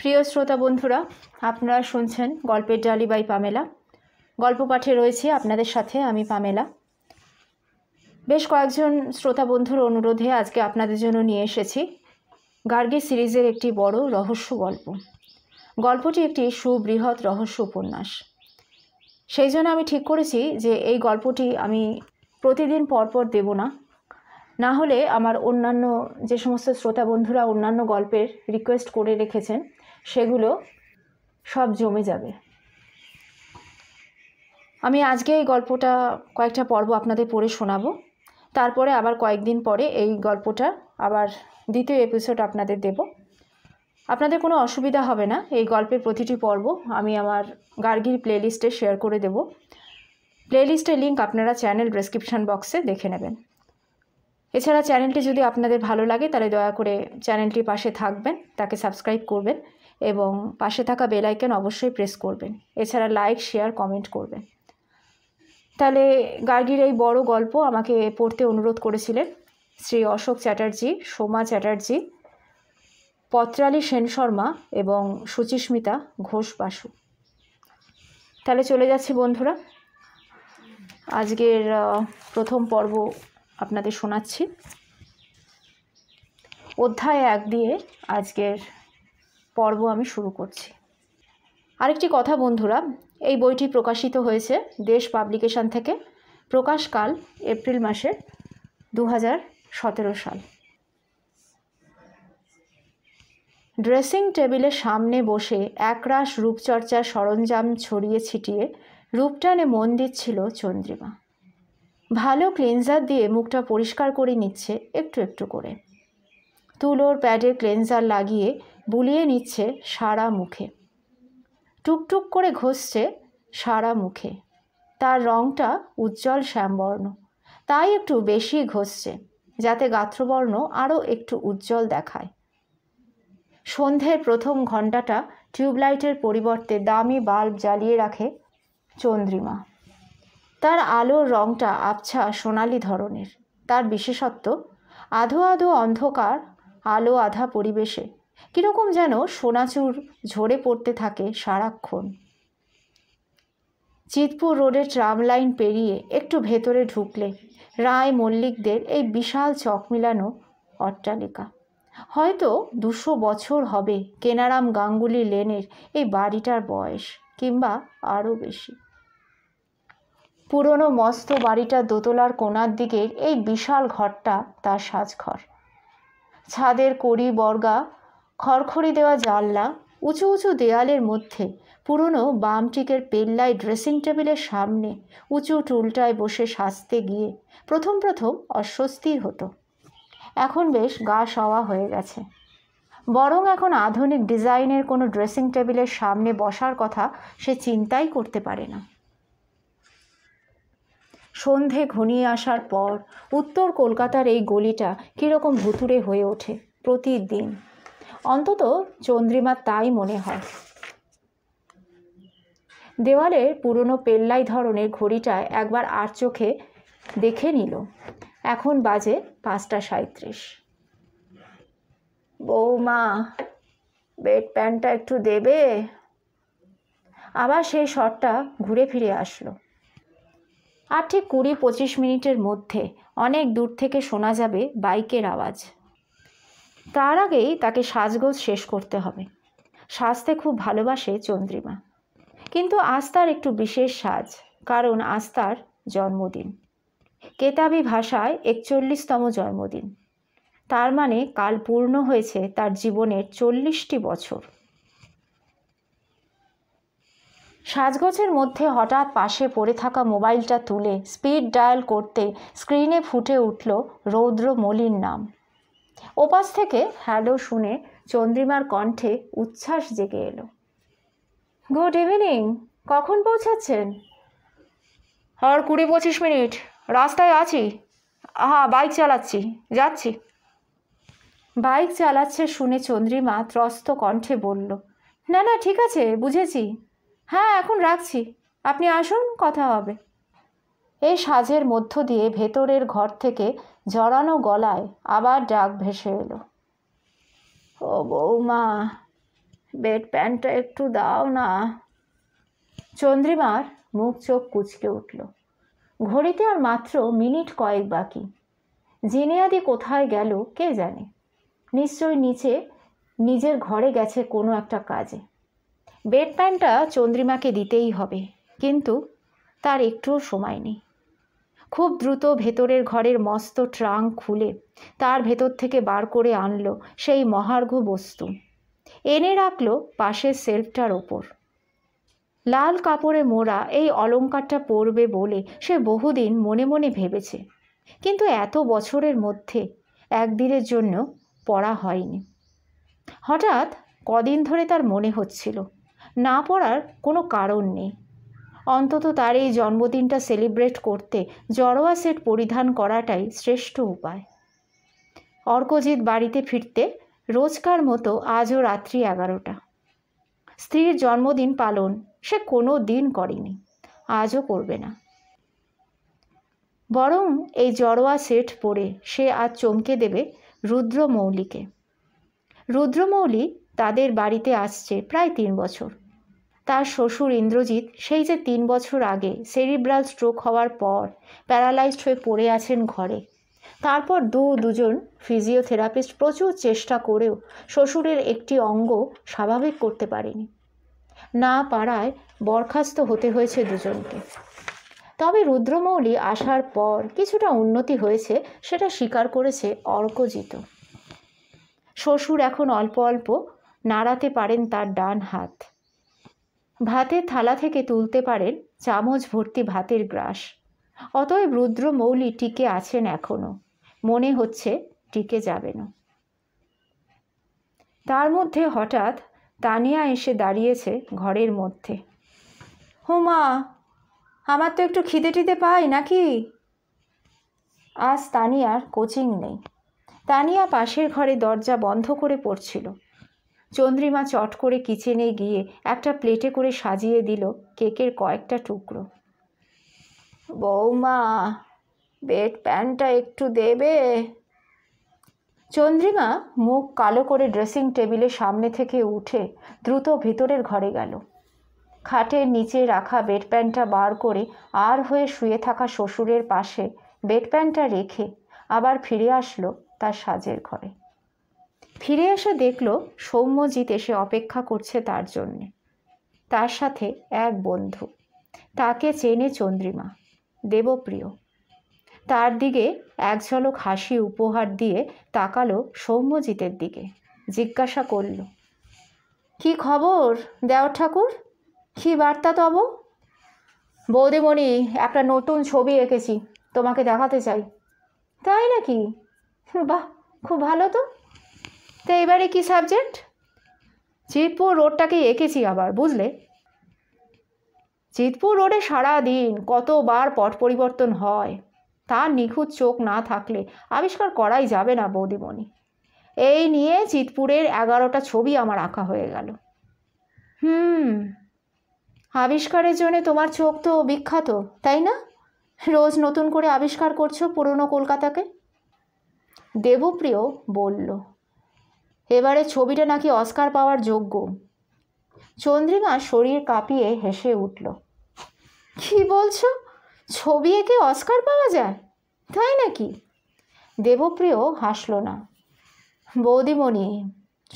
প্রিয় শ্রোতা বন্ধুরা আপনারা শুনছেন গল্পের ডালি বাই পামেলা গল্প পাঠে রয়েছে আপনাদের সাথে আমি পামেলা বেশ কয়েকজন শ্রোতা বন্ধুর অনুরোধে আজকে আপনাদের জন্য নিয়ে এসেছি গার্গি সিরিজের একটি বড় রহস্য গল্প গল্পটি একটি সুবৃহৎ রহস্য উপন্যাস সেই জন্য আমি ঠিক করেছি যে এই গল্পটি আমি প্রতিদিন পরপর দেব না না হলে আমার অন্যান্য যে সমস্ত শ্রোতা বন্ধুরা অন্যান্য গল্পের রিকোয়েস্ট করে রেখেছেন সেগুলো সব জমে যাবে আমি আজকে এই গল্পটা কয়েকটা পর্ব আপনাদের পড়ে শোনাবো তারপরে আবার কয়েকদিন পরে এই গল্পটা আবার দ্বিতীয় এপিসোড আপনাদের দেব আপনাদের কোনো অসুবিধা হবে না এই গল্পের প্রতিটি পর্ব আমি আমার গার্গির প্লেলিস্টে শেয়ার করে দেব প্লেলিস্টের লিঙ্ক আপনারা চ্যানেল ডেসক্রিপশান বক্সে দেখে নেবেন এছাড়া চ্যানেলটি যদি আপনাদের ভালো লাগে তাহলে দয়া করে চ্যানেলটির পাশে থাকবেন তাকে সাবস্ক্রাইব করবেন এবং পাশে থাকা বেল আইকন অবশ্যই প্রেস করবেন এছাড়া লাইক শেয়ার কমেন্ট করবেন তাহলে গার্গির এই বড় গল্প আমাকে পড়তে অনুরোধ করেছিলেন শ্রী অশোক চ্যাটার্জি সোমা চ্যাটার্জি পত্রালী সেন শর্মা এবং সুচিস্মিতা ঘোষ বাসু তাহলে চলে যাচ্ছি বন্ধুরা আজকের প্রথম পর্ব আপনাদের শোনাচ্ছি অধ্যায় এক দিয়ে আজকের পর্ব আমি শুরু করছি আরেকটি কথা বন্ধুরা এই বইটি প্রকাশিত হয়েছে দেশ পাবলিকেশন থেকে প্রকাশকাল এপ্রিল মাসে দু সাল ড্রেসিং টেবিলের সামনে বসে একরাশ রূপচর্চার সরঞ্জাম ছড়িয়ে ছিটিয়ে রূপটানে মন দিচ্ছিল চন্দ্রিমা ভালো ক্লিনজার দিয়ে মুখটা পরিষ্কার করে নিচ্ছে একটু একটু করে তুলোর প্যাডের ক্লেন্সার লাগিয়ে বুলিয়ে নিচ্ছে সারা মুখে টুকটুক করে ঘষছে সারা মুখে তার রঙটা উজ্জ্বল শ্যামবর্ণ তাই একটু বেশি ঘষছে যাতে গাত্রবর্ণ আরও একটু উজ্জ্বল দেখায় সন্ধ্যের প্রথম ঘণ্টাটা টিউবলাইটের পরিবর্তে দামি বাল্ব জ্বালিয়ে রাখে চন্দ্রিমা তার আলোর রঙটা আবছা সোনালি ধরনের তার বিশেষত্ব আধো আধো অন্ধকার আলো আধা পরিবেশে কীরকম যেন সোনাচুর ঝরে পড়তে থাকে সারাক্ষণ চিতপুর রোডের ট্রাম লাইন পেরিয়ে একটু ভেতরে ঢুকলে রায় মল্লিকদের এই বিশাল চক মিলানো অট্টালিকা হয়তো দুশো বছর হবে কেনারাম গাঙ্গুলি লেনের এই বাড়িটার বয়স কিংবা আরও বেশি পুরনো মস্ত বাড়িটা দোতলার কোনার দিকের এই বিশাল ঘরটা তার সাজঘর ছাদের কড়ি বর্গা খড়খড়ি দেওয়া জানলা উঁচু উঁচু দেয়ালের মধ্যে পুরনো বামটিকের পেল্লায় ড্রেসিং টেবিলের সামনে উঁচু টুলটায় বসে সাজতে গিয়ে প্রথম প্রথম অস্বস্তি হতো এখন বেশ গা সওয়া হয়ে গেছে বরং এখন আধুনিক ডিজাইনের কোনো ড্রেসিং টেবিলের সামনে বসার কথা সে চিন্তাই করতে পারে না সন্ধে ঘনিয়ে আসার পর উত্তর কলকাতার এই গলিটা কীরকম ভুতুরে হয়ে ওঠে প্রতিদিন অন্তত চন্দ্রিমার তাই মনে হয় দেওয়ালের পুরনো পেল্লাই ধরনের ঘড়িটায় একবার আর চোখে দেখে নিল এখন বাজে পাঁচটা সাঁত্রিশ বৌমা বেড প্যান্টটা একটু দেবে আবার সেই শটটা ঘুরে ফিরে আসলো আর ঠিক কুড়ি পঁচিশ মিনিটের মধ্যে অনেক দূর থেকে শোনা যাবে বাইকের আওয়াজ তার আগেই তাকে সাজগোজ শেষ করতে হবে সাজতে খুব ভালোবাসে চন্দ্রিমা কিন্তু আস্তার একটু বিশেষ সাজ কারণ আস্তার জন্মদিন কেতাবি ভাষায় একচল্লিশতম জন্মদিন তার মানে কাল পূর্ণ হয়েছে তার জীবনের চল্লিশটি বছর সাজগোছের মধ্যে হঠাৎ পাশে পড়ে থাকা মোবাইলটা তুলে স্পিড ডায়াল করতে স্ক্রিনে ফুটে উঠল রৌদ্র মলির নাম ওপাশ থেকে হ্যালো শুনে চন্দ্রিমার কণ্ঠে উচ্ছ্বাস জেগে এলো গুড ইভিনিং কখন পৌঁছাচ্ছেন আর কুড়ি পঁচিশ মিনিট রাস্তায় আছি হ্যাঁ বাইক চালাচ্ছি যাচ্ছি বাইক চালাচ্ছে শুনে চন্দ্রিমা ত্রস্ত কণ্ঠে বলল না না ঠিক আছে বুঝেছি হ্যাঁ এখন রাখছি আপনি আসুন কথা হবে এই সাজের মধ্য দিয়ে ভেতরের ঘর থেকে জড়ানো গলায় আবার ডাক ভেসে এলো ও বৌমা বেড প্যান্টটা একটু দাও না চন্দ্রিমার মুখ চোখ কুচকে উঠল ঘড়িতে আর মাত্র মিনিট কয়েক বাকি জিনিয়াদি কোথায় গেল কে জানে নিশ্চয়ই নিচে নিজের ঘরে গেছে কোনো একটা কাজে বেড প্যান্টটা চন্দ্রিমাকে দিতেই হবে কিন্তু তার একটুও সময় নেই খুব দ্রুত ভেতরের ঘরের মস্ত ট্রাঙ্ক খুলে তার ভেতর থেকে বার করে আনলো সেই মহার্ঘ বস্তু এনে রাখলো পাশের সেলফটার ওপর লাল কাপড়ে মোড়া এই অলঙ্কারটা পরবে বলে সে বহুদিন মনে মনে ভেবেছে কিন্তু এত বছরের মধ্যে একদিনের জন্য পড়া হয়নি হঠাৎ কদিন ধরে তার মনে হচ্ছিল না পড়ার কোনো কারণ নেই অন্তত তার এই জন্মদিনটা সেলিব্রেট করতে জড়োয়া সেট পরিধান করাটাই শ্রেষ্ঠ উপায় অর্কজিৎ বাড়িতে ফিরতে রোজকার মতো আজও রাত্রি এগারোটা স্ত্রীর জন্মদিন পালন সে কোনো দিন করেনি আজও করবে না বরং এই জড়োয়া সেট পরে সে আজ চমকে দেবে রুদ্রমৌলিকে রুদ্রমৌলি তাদের বাড়িতে আসছে প্রায় তিন বছর তার শ্বশুর ইন্দ্রজিৎ সেই যে তিন বছর আগে সেরিব্রাল স্ট্রোক হওয়ার পর প্যারালাইজড হয়ে পড়ে আছেন ঘরে তারপর দু দুজন ফিজিওথেরাপিস্ট প্রচুর চেষ্টা করেও শ্বশুরের একটি অঙ্গ স্বাভাবিক করতে পারেনি না পারায় বরখাস্ত হতে হয়েছে দুজনকে তবে রুদ্রমৌলি আসার পর কিছুটা উন্নতি হয়েছে সেটা স্বীকার করেছে অর্কজিত শ্বশুর এখন অল্প অল্প নাড়াতে পারেন তার ডান হাত ভাতের থালা থেকে তুলতে পারেন চামচ ভর্তি ভাতের গ্রাস অতএব মৌলি টিকে আছেন এখনও মনে হচ্ছে টিকে যাবে না তার মধ্যে হঠাৎ তানিয়া এসে দাঁড়িয়েছে ঘরের মধ্যে হোমা আমার তো একটু খিদে টিদে পাই নাকি আজ তানিয়ার কোচিং নেই তানিয়া পাশের ঘরে দরজা বন্ধ করে পড়ছিল চন্দ্রিমা চট করে কিচেনে গিয়ে একটা প্লেটে করে সাজিয়ে দিল কেকের কয়েকটা টুকরো বৌমা বেড প্যানটা একটু দেবে চন্দ্রিমা মুখ কালো করে ড্রেসিং টেবিলের সামনে থেকে উঠে দ্রুত ভিতরের ঘরে গেল খাটের নিচে রাখা বেড প্যানটা বার করে আর হয়ে শুয়ে থাকা শ্বশুরের পাশে বেড প্যানটা রেখে আবার ফিরে আসলো তার সাজের ঘরে ফিরে এসে দেখল সৌম্যজিৎ এসে অপেক্ষা করছে তার জন্যে তার সাথে এক বন্ধু তাকে চেনে চন্দ্রিমা দেবপ্রিয় তার দিকে এক ঝলক হাসি উপহার দিয়ে তাকালো সৌম্যজিতের দিকে জিজ্ঞাসা করল কি খবর দেওর ঠাকুর কি বার্তা তব বৌদিমণি একটা নতুন ছবি এঁকেছি তোমাকে দেখাতে চাই তাই নাকি বাহ খুব ভালো তো তা এবারে কি সাবজেক্ট চিতপুর রোডটাকে এঁকেছি আবার বুঝলে চিতপুর রোডে সারাদিন কতবার পট পরিবর্তন হয় তার নিখুঁত চোখ না থাকলে আবিষ্কার করাই যাবে না বৌদিমণি এই নিয়ে চিতপুরের এগারোটা ছবি আমার আঁকা হয়ে গেল হুম আবিষ্কারের জন্য তোমার চোখ তো বিখ্যাত তাই না রোজ নতুন করে আবিষ্কার করছো পুরনো কলকাতাকে দেবপ্রিয় বলল এবারে ছবিটা নাকি অস্কার পাওয়ার যোগ্য চন্দ্রিমা শরীর কাঁপিয়ে হেসে উঠল কি বলছো ছবি এঁকে অস্কার পাওয়া যায় তাই নাকি দেবপ্রিয় হাসল না বৌদিমণি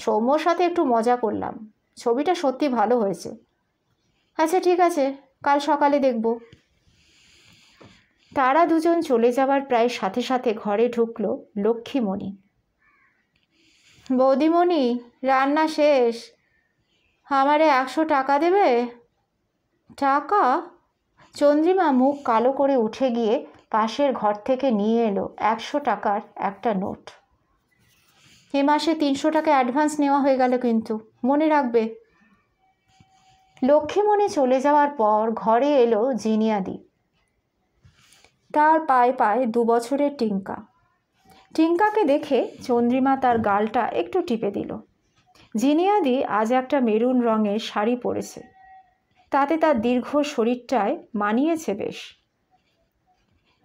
সৌম্যর সাথে একটু মজা করলাম ছবিটা সত্যি ভালো হয়েছে আচ্ছা ঠিক আছে কাল সকালে দেখব তারা দুজন চলে যাওয়ার প্রায় সাথে সাথে ঘরে ঢুকল লক্ষ্মীমণি বৌদিমণি রান্না শেষ আমারে একশো টাকা দেবে টাকা চন্দ্রিমা মুখ কালো করে উঠে গিয়ে পাশের ঘর থেকে নিয়ে এলো একশো টাকার একটা নোট এ মাসে তিনশো টাকা অ্যাডভান্স নেওয়া হয়ে গেল কিন্তু মনে রাখবে লক্ষ্মীমণি চলে যাওয়ার পর ঘরে এলো জিনিয়াদি তার পায়ে পায়ে দু বছরের টিঙ্কা টিঙ্কাকে দেখে চন্দ্রিমা তার গালটা একটু টিপে দিল জিনিয়াদি আজ একটা মেরুন রঙের শাড়ি পরেছে তাতে তার দীর্ঘ শরীরটায় মানিয়েছে বেশ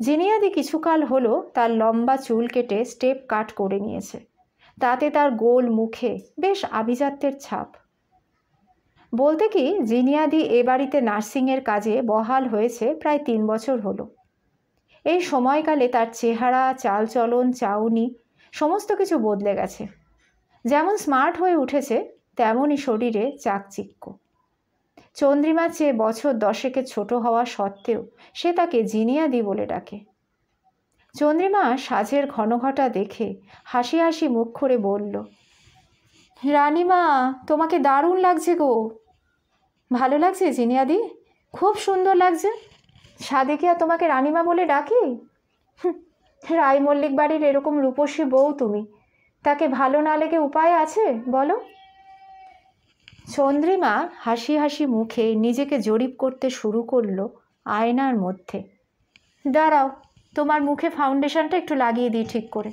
জিনিয়াদি কিছুকাল হলো তার লম্বা চুল কেটে স্টেপ কাট করে নিয়েছে তাতে তার গোল মুখে বেশ আভিজাত্যের ছাপ বলতে কি জিনিয়াদি এ বাড়িতে নার্সিংয়ের কাজে বহাল হয়েছে প্রায় তিন বছর হলো এই সময়কালে তার চেহারা চালচলন চাউনি সমস্ত কিছু বদলে গেছে যেমন স্মার্ট হয়ে উঠেছে তেমনই শরীরে চাকচিক্য চন্দ্রিমা চেয়ে বছর দশেকে ছোট হওয়া সত্ত্বেও সে তাকে জিনিয়াদি বলে ডাকে চন্দ্রিমা সাজের ঘনঘটা দেখে হাসি হাসি মুখ করে বলল রানিমা তোমাকে দারুণ লাগছে গো ভালো লাগছে জিনিয়াদি খুব সুন্দর লাগছে সাদে কি আর তোমাকে রানিমা বলে ডাকি রায় মল্লিক বাড়ির এরকম রূপসী বউ তুমি তাকে ভালো না লেগে উপায় আছে বলো চন্দ্রিমা হাসি হাসি মুখে নিজেকে জরিপ করতে শুরু করলো আয়নার মধ্যে দাঁড়াও তোমার মুখে ফাউন্ডেশনটা একটু লাগিয়ে দিই ঠিক করে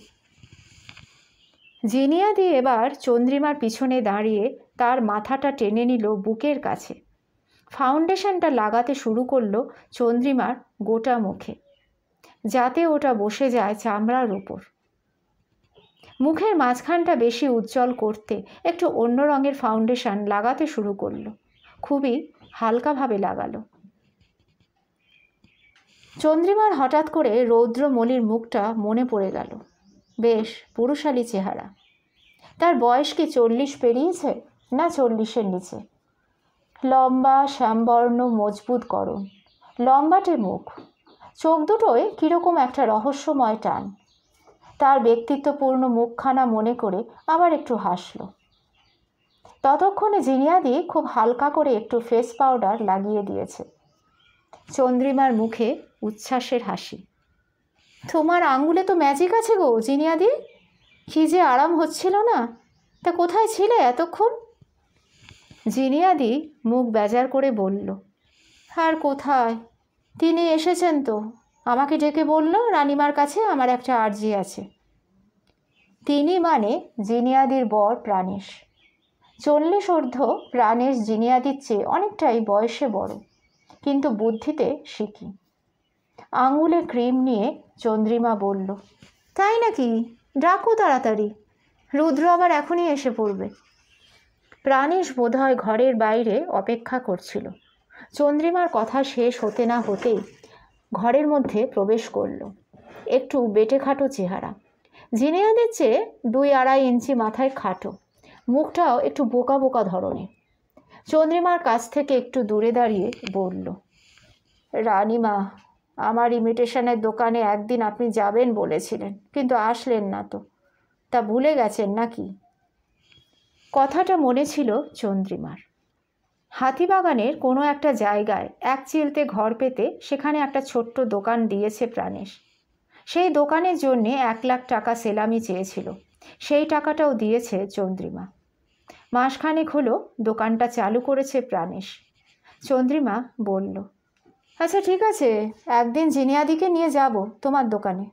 জিনিয়া দিয়ে এবার চন্দ্রিমার পিছনে দাঁড়িয়ে তার মাথাটা টেনে নিল বুকের কাছে ফাউন্ডেশনটা লাগাতে শুরু করলো চন্দ্রিমার গোটা মুখে যাতে ওটা বসে যায় চামড়ার উপর মুখের মাঝখানটা বেশি উজ্জ্বল করতে একটু অন্য রঙের ফাউন্ডেশন লাগাতে শুরু করলো খুবই হালকাভাবে লাগালো চন্দ্রিমার হঠাৎ করে রৌদ্রমলির মুখটা মনে পড়ে গেল বেশ পুরুষালী চেহারা তার বয়স কি চল্লিশ পেরিয়েছে না চল্লিশের নিচে লম্বা শ্যামবর্ণ মজবুত করণ লম্বাটে মুখ চোখ দুটোয় কীরকম একটা রহস্যময় টান তার ব্যক্তিত্বপূর্ণ মুখখানা মনে করে আবার একটু হাসল ততক্ষণে জিনিয়াদি খুব হালকা করে একটু ফেস পাউডার লাগিয়ে দিয়েছে চন্দ্রিমার মুখে উচ্ছ্বাসের হাসি তোমার আঙ্গুলে তো ম্যাজিক আছে গো জিনিয়াদি কী যে আরাম হচ্ছিল না তা কোথায় ছিলে এতক্ষণ জিনিয়াদি মুখ বেজার করে বলল আর কোথায় তিনি এসেছেন তো আমাকে ডেকে বলল রানিমার কাছে আমার একটা আর্জি আছে তিনি মানে জিনিয়াদির বর প্রাণেশ চল্লিশ অর্ধ প্রাণেশ জিনিয়াদির চেয়ে অনেকটাই বয়সে বড় কিন্তু বুদ্ধিতে শিখি আঙুলে ক্রিম নিয়ে চন্দ্রিমা বলল তাই নাকি ডাকো তাড়াতাড়ি রুদ্র আবার এখনই এসে পড়বে প্রাণেশ বোধহয় ঘরের বাইরে অপেক্ষা করছিল চন্দ্রিমার কথা শেষ হতে না হতেই ঘরের মধ্যে প্রবেশ করল একটু বেটে খাটো চেহারা জিনিয়াদের চেয়ে দুই আড়াই ইঞ্চি মাথায় খাটো মুখটাও একটু বোকা বোকা ধরনের চন্দ্রিমার কাছ থেকে একটু দূরে দাঁড়িয়ে বলল রানীমা আমার ইমিটেশনের দোকানে একদিন আপনি যাবেন বলেছিলেন কিন্তু আসলেন না তো তা ভুলে গেছেন নাকি কথাটা মনে ছিল চন্দ্রিমার হাতিবাগানের কোনো একটা জায়গায় এক চিলতে ঘর পেতে সেখানে একটা ছোট্ট দোকান দিয়েছে প্রাণেশ সেই দোকানের জন্যে এক লাখ টাকা সেলামি চেয়েছিল সেই টাকাটাও দিয়েছে চন্দ্রিমা মাসখানেক হলো দোকানটা চালু করেছে প্রাণেশ চন্দ্রিমা বলল আচ্ছা ঠিক আছে একদিন জিনিয়াদিকে নিয়ে যাব তোমার দোকানে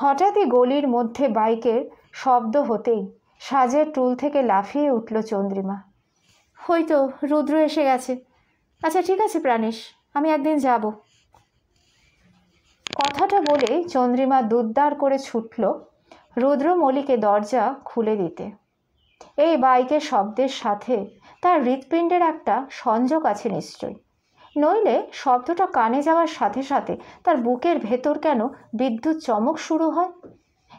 হঠাৎই গলির মধ্যে বাইকের শব্দ হতেই সাজের টুল থেকে লাফিয়ে উঠল চন্দ্রিমা হয়তো রুদ্র এসে গেছে আচ্ছা ঠিক আছে প্রাণীশ আমি একদিন যাব কথাটা বলে চন্দ্রিমা দুদ্দার করে ছুটল রুদ্র মলিকে দরজা খুলে দিতে এই বাইকের শব্দের সাথে তার হৃৎপিণ্ডের একটা সংযোগ আছে নিশ্চয়ই নইলে শব্দটা কানে যাওয়ার সাথে সাথে তার বুকের ভেতর কেন বিদ্যুৎ চমক শুরু হয়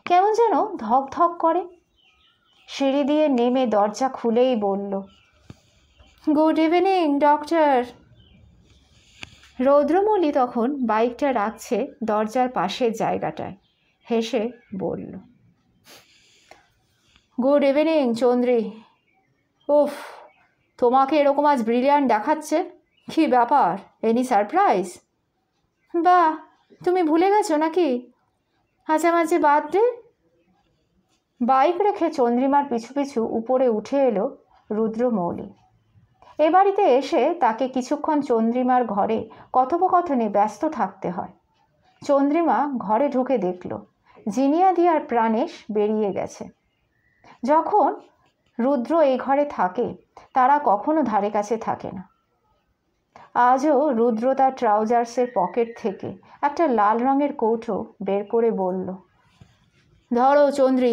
কেমন যেন ধক ধক করে সিঁড়ি দিয়ে নেমে দরজা খুলেই বলল গুড ইভিনিং ডক্টর রৌদ্রমলি তখন বাইকটা রাখছে দরজার পাশের জায়গাটায় হেসে বলল গুড ইভিনিং চন্দ্রী ওফ তোমাকে এরকম আজ ব্রিলিয়ান দেখাচ্ছে কি ব্যাপার এনি সারপ্রাইজ বা তুমি ভুলে গেছো নাকি আজ আমার যে বার্থডে বাইক রেখে চন্দ্রিমার পিছু পিছু উপরে উঠে এলো রুদ্রমৌলী এ বাড়িতে এসে তাকে কিছুক্ষণ চন্দ্রিমার ঘরে কথোপকথনে ব্যস্ত থাকতে হয় চন্দ্রিমা ঘরে ঢুকে দেখল জিনিয়া দিয়ার প্রাণেশ বেরিয়ে গেছে যখন রুদ্র এই ঘরে থাকে তারা কখনো ধারে কাছে থাকে না আজও রুদ্র তার ট্রাউজার্সের পকেট থেকে একটা লাল রঙের কৌটো বের করে বলল ধরো চন্দ্রী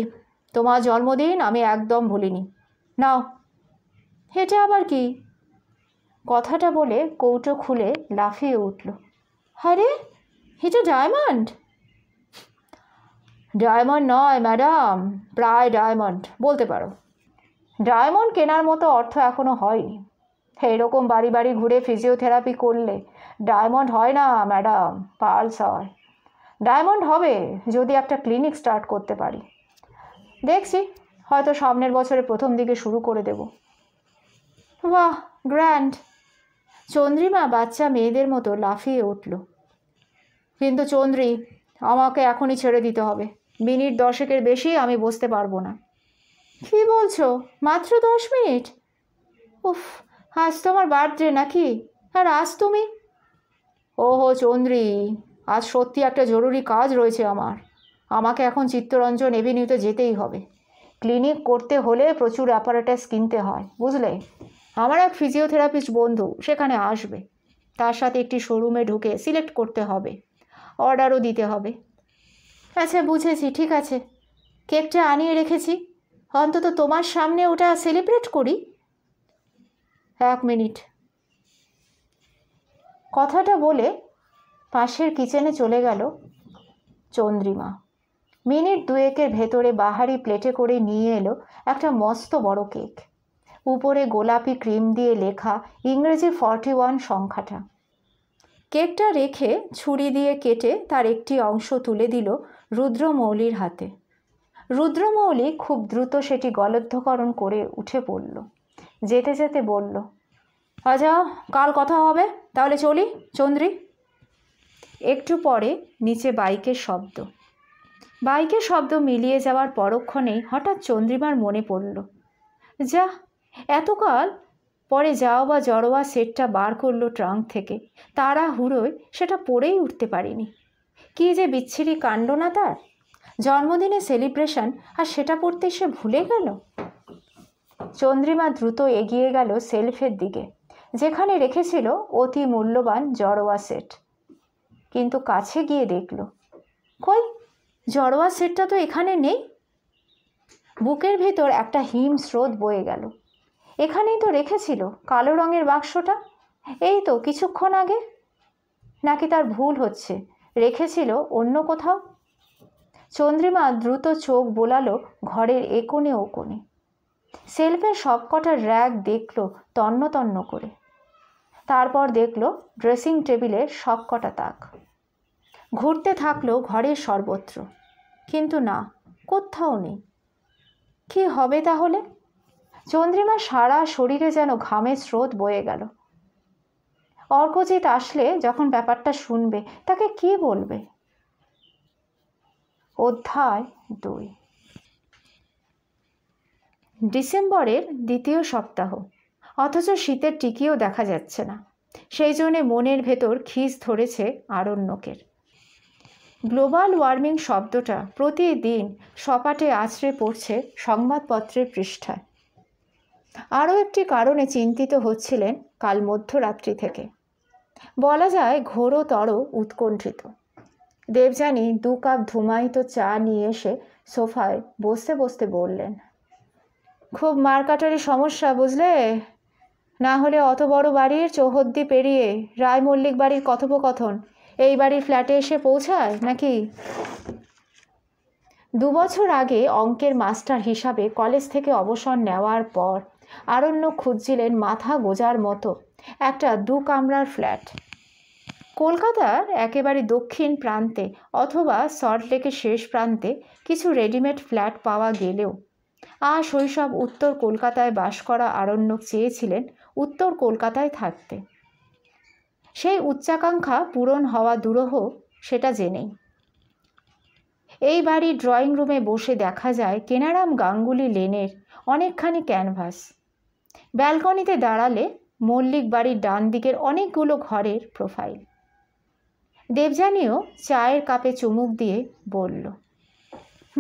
তোমার জন্মদিন আমি একদম ভুলিনি নাও হেঁটে আবার কি কথাটা বলে কৌটো খুলে লাফিয়ে উঠল আরে এটা ডায়মন্ড ডায়মন্ড নয় ম্যাডাম প্রায় ডায়মন্ড বলতে পারো ডায়মন্ড কেনার মতো অর্থ এখনও হয়নি এরকম বাড়ি বাড়ি ঘুরে ফিজিওথেরাপি করলে ডায়মন্ড হয় না ম্যাডাম পার্লস হয় ডায়মন্ড হবে যদি একটা ক্লিনিক স্টার্ট করতে পারি দেখছি হয়তো সামনের বছরে প্রথম দিকে শুরু করে দেব বাহ গ্র্যান্ড চন্দ্রিমা বাচ্চা মেয়েদের মতো লাফিয়ে উঠল কিন্তু চন্দ্রি আমাকে এখনই ছেড়ে দিতে হবে মিনিট দশেকের বেশি আমি বসতে পারবো না কি বলছো মাত্র দশ মিনিট উফ আজ তোমার বার্থডে নাকি আর আজ তুমি ওহো চন্দ্রি আজ সত্যি একটা জরুরি কাজ রয়েছে আমার আমাকে এখন চিত্তরঞ্জন এভিনিউতে যেতেই হবে ক্লিনিক করতে হলে প্রচুর অ্যাপারেটাস কিনতে হয় বুঝলে আমার এক ফিজিওথেরাপিস্ট বন্ধু সেখানে আসবে তার সাথে একটি শোরুমে ঢুকে সিলেক্ট করতে হবে অর্ডারও দিতে হবে আচ্ছা বুঝেছি ঠিক আছে কেকটা আনিয়ে রেখেছি অন্তত তোমার সামনে ওটা সেলিব্রেট করি এক মিনিট কথাটা বলে পাশের কিচেনে চলে গেল চন্দ্রিমা মিনিট দুয়েকের ভেতরে বাহারি প্লেটে করে নিয়ে এলো একটা মস্ত বড় কেক উপরে গোলাপি ক্রিম দিয়ে লেখা ইংরেজি ফর্টি ওয়ান সংখ্যাটা কেকটা রেখে ছুরি দিয়ে কেটে তার একটি অংশ তুলে দিল রুদ্রমৌলির হাতে রুদ্রমৌলি খুব দ্রুত সেটি গলদ্ধকরণ করে উঠে পড়ল যেতে যেতে বলল আচ্ছা কাল কথা হবে তাহলে চলি চন্দ্রী একটু পরে নিচে বাইকের শব্দ বাইকের শব্দ মিলিয়ে যাওয়ার পরক্ষণেই হঠাৎ চন্দ্রিমার মনে পড়ল যা এতকাল পরে যাওয়া বা জড়োয়া সেটটা বার করলো ট্রাঙ্ক থেকে তারা হুড়োয় সেটা পরেই উঠতে পারিনি কি যে বিচ্ছিরি কাণ্ড না তার জন্মদিনে সেলিব্রেশন আর সেটা পড়তে সে ভুলে গেল চন্দ্রিমা দ্রুত এগিয়ে গেল সেলফের দিকে যেখানে রেখেছিল অতি মূল্যবান জড়োয়া সেট কিন্তু কাছে গিয়ে দেখল কই জড়োয়া সেটটা তো এখানে নেই বুকের ভেতর একটা হিম স্রোত বয়ে গেল এখানেই তো রেখেছিল কালো রঙের বাক্সটা এই তো কিছুক্ষণ আগে নাকি তার ভুল হচ্ছে রেখেছিল অন্য কোথাও চন্দ্রিমা দ্রুত চোখ বোলালো ঘরের একোণে কোণে সেলফের সবকটা র্যাক দেখল তন্ন তন্ন করে তারপর দেখল ড্রেসিং টেবিলের সবকটা তাক ঘুরতে থাকলো ঘরের সর্বত্র কিন্তু না কোথাও নেই কী হবে তাহলে চন্দ্রিমা সারা শরীরে যেন ঘামের স্রোত বয়ে গেল অর্কজিৎ আসলে যখন ব্যাপারটা শুনবে তাকে কি বলবে অধ্যায় দুই ডিসেম্বরের দ্বিতীয় সপ্তাহ অথচ শীতের টিকিও দেখা যাচ্ছে না সেই জন্যে মনের ভেতর খিস ধরেছে আরণ্যকের গ্লোবাল ওয়ার্মিং শব্দটা প্রতিদিন সপাটে আছড়ে পড়ছে সংবাদপত্রের পৃষ্ঠায় আরও একটি কারণে চিন্তিত হচ্ছিলেন কাল মধ্যরাত্রি থেকে বলা যায় ঘোরতর উৎকণ্ঠিত দেবযানী দু কাপ ধুমায়িত চা নিয়ে এসে সোফায় বসতে বসতে বললেন খুব মারকাটারি সমস্যা বুঝলে না হলে অত বড় বাড়ির চৌহদ্দি পেরিয়ে রায় মল্লিক বাড়ির কথোপকথন এই বাড়ির ফ্ল্যাটে এসে পৌঁছায় নাকি দু বছর আগে অঙ্কের মাস্টার হিসাবে কলেজ থেকে অবসর নেওয়ার পর আরণ্য খুঁজছিলেন মাথা গোজার মতো একটা দু কামরার ফ্ল্যাট কলকাতার একেবারে দক্ষিণ প্রান্তে অথবা সল্টলেকের শেষ প্রান্তে কিছু রেডিমেড ফ্ল্যাট পাওয়া গেলেও আ শৈশব উত্তর কলকাতায় বাস করা আরণ্যক চেয়েছিলেন উত্তর কলকাতায় থাকতে সেই উচ্চাকাঙ্ক্ষা পূরণ হওয়া দুরহ সেটা জেনেই এই বাড়ির ড্রয়িং রুমে বসে দেখা যায় কেনারাম গাঙ্গুলি লেনের অনেকখানি ক্যানভাস ব্যালকনিতে দাঁড়ালে মল্লিক বাড়ির ডান দিকের অনেকগুলো ঘরের প্রোফাইল দেবযানীও চায়ের কাপে চুমুক দিয়ে বলল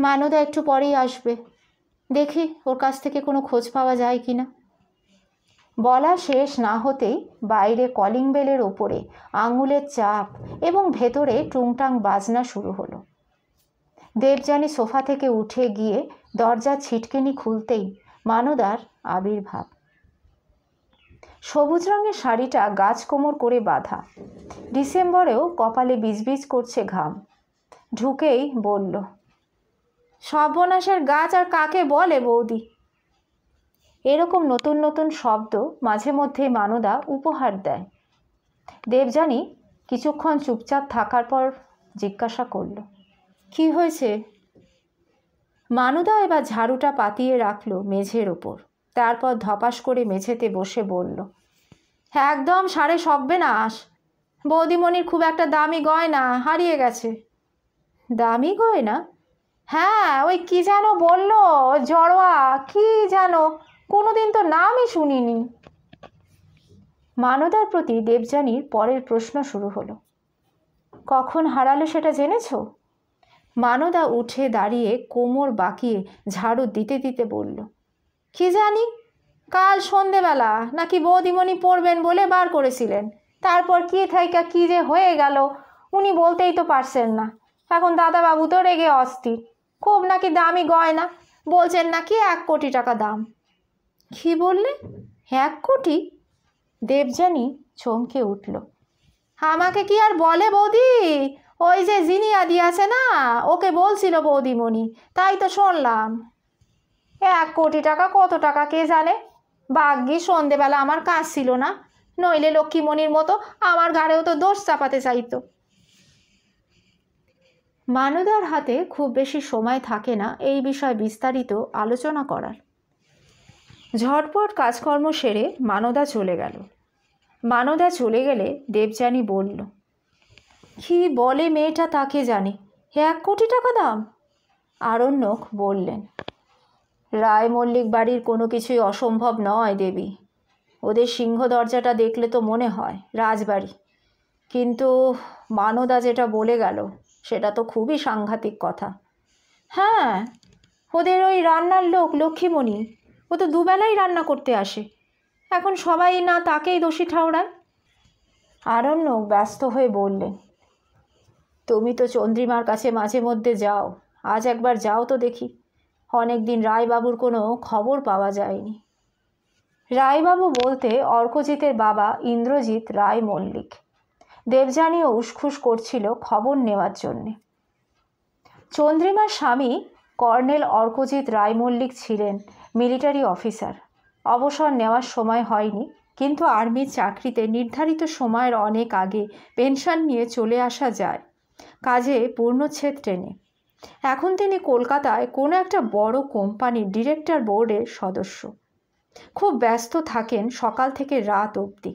মানদা একটু পরেই আসবে দেখি ওর কাছ থেকে কোনো খোঁজ পাওয়া যায় কি না বলা শেষ না হতেই বাইরে কলিং বেলের ওপরে আঙুলের চাপ এবং ভেতরে টুংটাং বাজনা শুরু হলো দেবযানী সোফা থেকে উঠে গিয়ে দরজা ছিটকিনি খুলতেই মানদার আবির্ভাব সবুজ রঙের শাড়িটা গাছ কোমর করে বাঁধা ডিসেম্বরেও কপালে বিজবিজ করছে ঘাম ঢুকেই বলল সর্বনাশের গাছ আর কাকে বলে বৌদি এরকম নতুন নতুন শব্দ মাঝে মধ্যে মানদা উপহার দেয় দেবযানী কিছুক্ষণ চুপচাপ থাকার পর জিজ্ঞাসা করল কি হয়েছে মানুদা এবার ঝাড়ুটা পাতিয়ে রাখলো মেঝের ওপর তারপর ধপাস করে মেঝেতে বসে বলল একদম সাড়ে সববে না আস বৌদিমণির খুব একটা দামি গয়না হারিয়ে গেছে দামি গয়না হ্যাঁ ওই কি যেন বলল জড়োয়া কি যেন কোনোদিন তো নামই শুনিনি মানদার প্রতি দেবযানীর পরের প্রশ্ন শুরু হলো কখন হারালো সেটা জেনেছ মানদা উঠে দাঁড়িয়ে কোমর বাঁকিয়ে ঝাড়ু দিতে দিতে বলল কি জানি কাল সন্ধেবেলা নাকি বৌদিমণি পড়বেন বলে বার করেছিলেন তারপর কি থাইকা কী যে হয়ে গেল উনি বলতেই তো পারছেন না এখন দাদাবাবু তো রেগে অস্থির খুব নাকি দামি গয়না বলছেন নাকি এক কোটি টাকা দাম কি বললে এক কোটি দেবযানী চমকে উঠল আমাকে কি আর বলে বৌদি ওই যে জিনিয়া দিয়াছে না ওকে বলছিল বৌদিমণি তাই তো শুনলাম এক কোটি টাকা কত টাকা কে জানে বাগ্যি সন্ধেবেলা আমার কাজ ছিল না নইলে লক্ষ্মীমণির মতো আমার ঘাড়েও তো দোষ চাপাতে চাইতো মানুদার হাতে খুব বেশি সময় থাকে না এই বিষয়ে বিস্তারিত আলোচনা করার ঝটপট কাজকর্ম সেরে মানদা চলে গেল মানদা চলে গেলে দেবযানী বলল কি বলে মেয়েটা তাকে জানে হে এক কোটি টাকা দাম আরণ্যক বললেন রায় মল্লিক বাড়ির কোনো কিছুই অসম্ভব নয় দেবী ওদের সিংহ দরজাটা দেখলে তো মনে হয় রাজবাড়ি কিন্তু মানদা যেটা বলে গেল সেটা তো খুবই সাংঘাতিক কথা হ্যাঁ ওদের ওই রান্নার লোক লক্ষ্মীমণি ও তো দুবেলাই রান্না করতে আসে এখন সবাই না তাকেই দোষী ঠাওড়ায় আরণ্যক ব্যস্ত হয়ে বললেন তুমি তো চন্দ্রিমার কাছে মাঝে মধ্যে যাও আজ একবার যাও তো দেখি অনেক দিন রায়বাবুর কোনো খবর পাওয়া যায়নি রায়বাবু বলতে অর্কজিতের বাবা ইন্দ্রজিৎ রায় মল্লিক দেবযানীও উসখুস করছিল খবর নেওয়ার জন্যে চন্দ্রিমার স্বামী কর্নেল অর্কজিৎ রায় মল্লিক ছিলেন মিলিটারি অফিসার অবসর নেওয়ার সময় হয়নি কিন্তু আর্মির চাকরিতে নির্ধারিত সময়ের অনেক আগে পেনশন নিয়ে চলে আসা যায় কাজে পূর্ণচ্ছেদ ট্রেনে এখন তিনি কলকাতায় কোনো একটা বড় কোম্পানির ডিরেক্টর বোর্ডের সদস্য খুব ব্যস্ত থাকেন সকাল থেকে রাত অবধি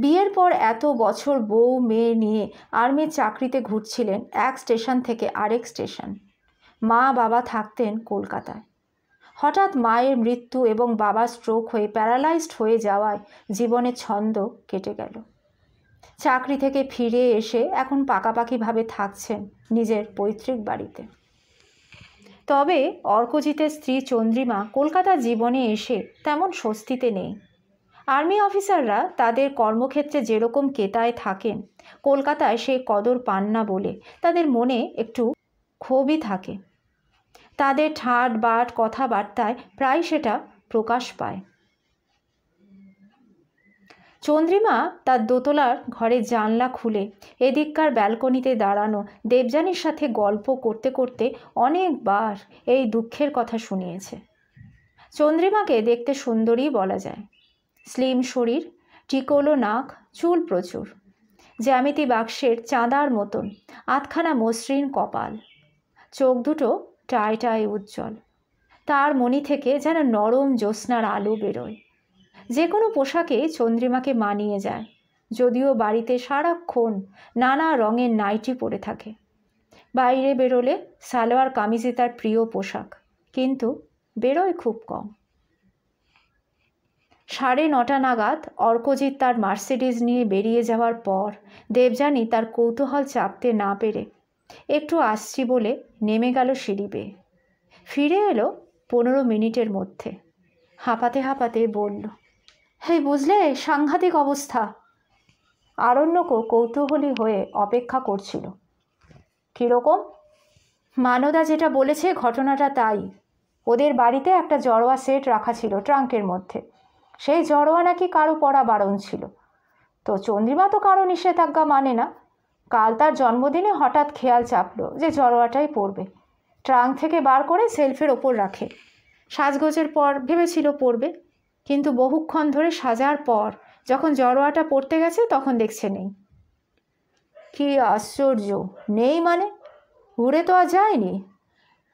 বিয়ের পর এত বছর বউ মেয়ে নিয়ে আর্মির চাকরিতে ঘুরছিলেন এক স্টেশন থেকে আরেক স্টেশন মা বাবা থাকতেন কলকাতায় হঠাৎ মায়ের মৃত্যু এবং বাবা স্ট্রোক হয়ে প্যারালাইজড হয়ে যাওয়ায় জীবনের ছন্দ কেটে গেল চাকরি থেকে ফিরে এসে এখন পাকাপাকিভাবে থাকছেন নিজের পৈতৃক বাড়িতে তবে অর্কজিতের স্ত্রী চন্দ্রিমা কলকাতা জীবনে এসে তেমন স্বস্তিতে নেই আর্মি অফিসাররা তাদের কর্মক্ষেত্রে যেরকম কেতায় থাকেন কলকাতায় সেই কদর পান না বলে তাদের মনে একটু ক্ষোভই থাকে তাদের ঠাট বাট কথাবার্তায় প্রায় সেটা প্রকাশ পায় চন্দ্রিমা তার দোতলার ঘরে জানলা খুলে এদিককার ব্যালকনিতে দাঁড়ানো দেবযানীর সাথে গল্প করতে করতে অনেকবার এই দুঃখের কথা শুনিয়েছে চন্দ্রিমাকে দেখতে সুন্দরী বলা যায় স্লিম শরীর টিকোলো নাক চুল প্রচুর জ্যামিতি বাক্সের চাঁদার মতন আতখানা মসৃণ কপাল চোখ দুটো টায় উজ্জ্বল তার মনি থেকে যেন নরম জ্যোৎস্নার আলো বেরোয় যে কোনো পোশাকে চন্দ্রিমাকে মানিয়ে যায় যদিও বাড়িতে সারাক্ষণ নানা রঙের নাইটি পরে থাকে বাইরে বেরোলে সালোয়ার কামিজে তার প্রিয় পোশাক কিন্তু বেরোয় খুব কম সাড়ে নটা নাগাদ অর্কজিৎ তার মার্সিডিজ নিয়ে বেরিয়ে যাওয়ার পর দেবযানী তার কৌতূহল চাপতে না পেরে একটু আসছি বলে নেমে গেল সিঁড়ি বেয়ে ফিরে এলো পনেরো মিনিটের মধ্যে হাঁপাতে হাঁপাতে বলল হে বুঝলে সাংঘাতিক অবস্থা আরণ্যক কৌতূহলী হয়ে অপেক্ষা করছিল কীরকম মানদা যেটা বলেছে ঘটনাটা তাই ওদের বাড়িতে একটা জড়োয়া সেট রাখা ছিল ট্রাঙ্কের মধ্যে সেই জড়োয়া নাকি কারো পড়া বারণ ছিল তো চন্দ্রিমা তো কারো নিষেধাজ্ঞা মানে না কাল তার জন্মদিনে হঠাৎ খেয়াল চাপল যে জড়োয়াটাই পড়বে ট্রাং থেকে বার করে সেলফের ওপর রাখে সাজগোজের পর ভেবেছিল পড়বে কিন্তু বহুক্ষণ ধরে সাজার পর যখন জড়োয়াটা পড়তে গেছে তখন দেখছে নেই কি আশ্চর্য নেই মানে উড়ে তো আর যায়নি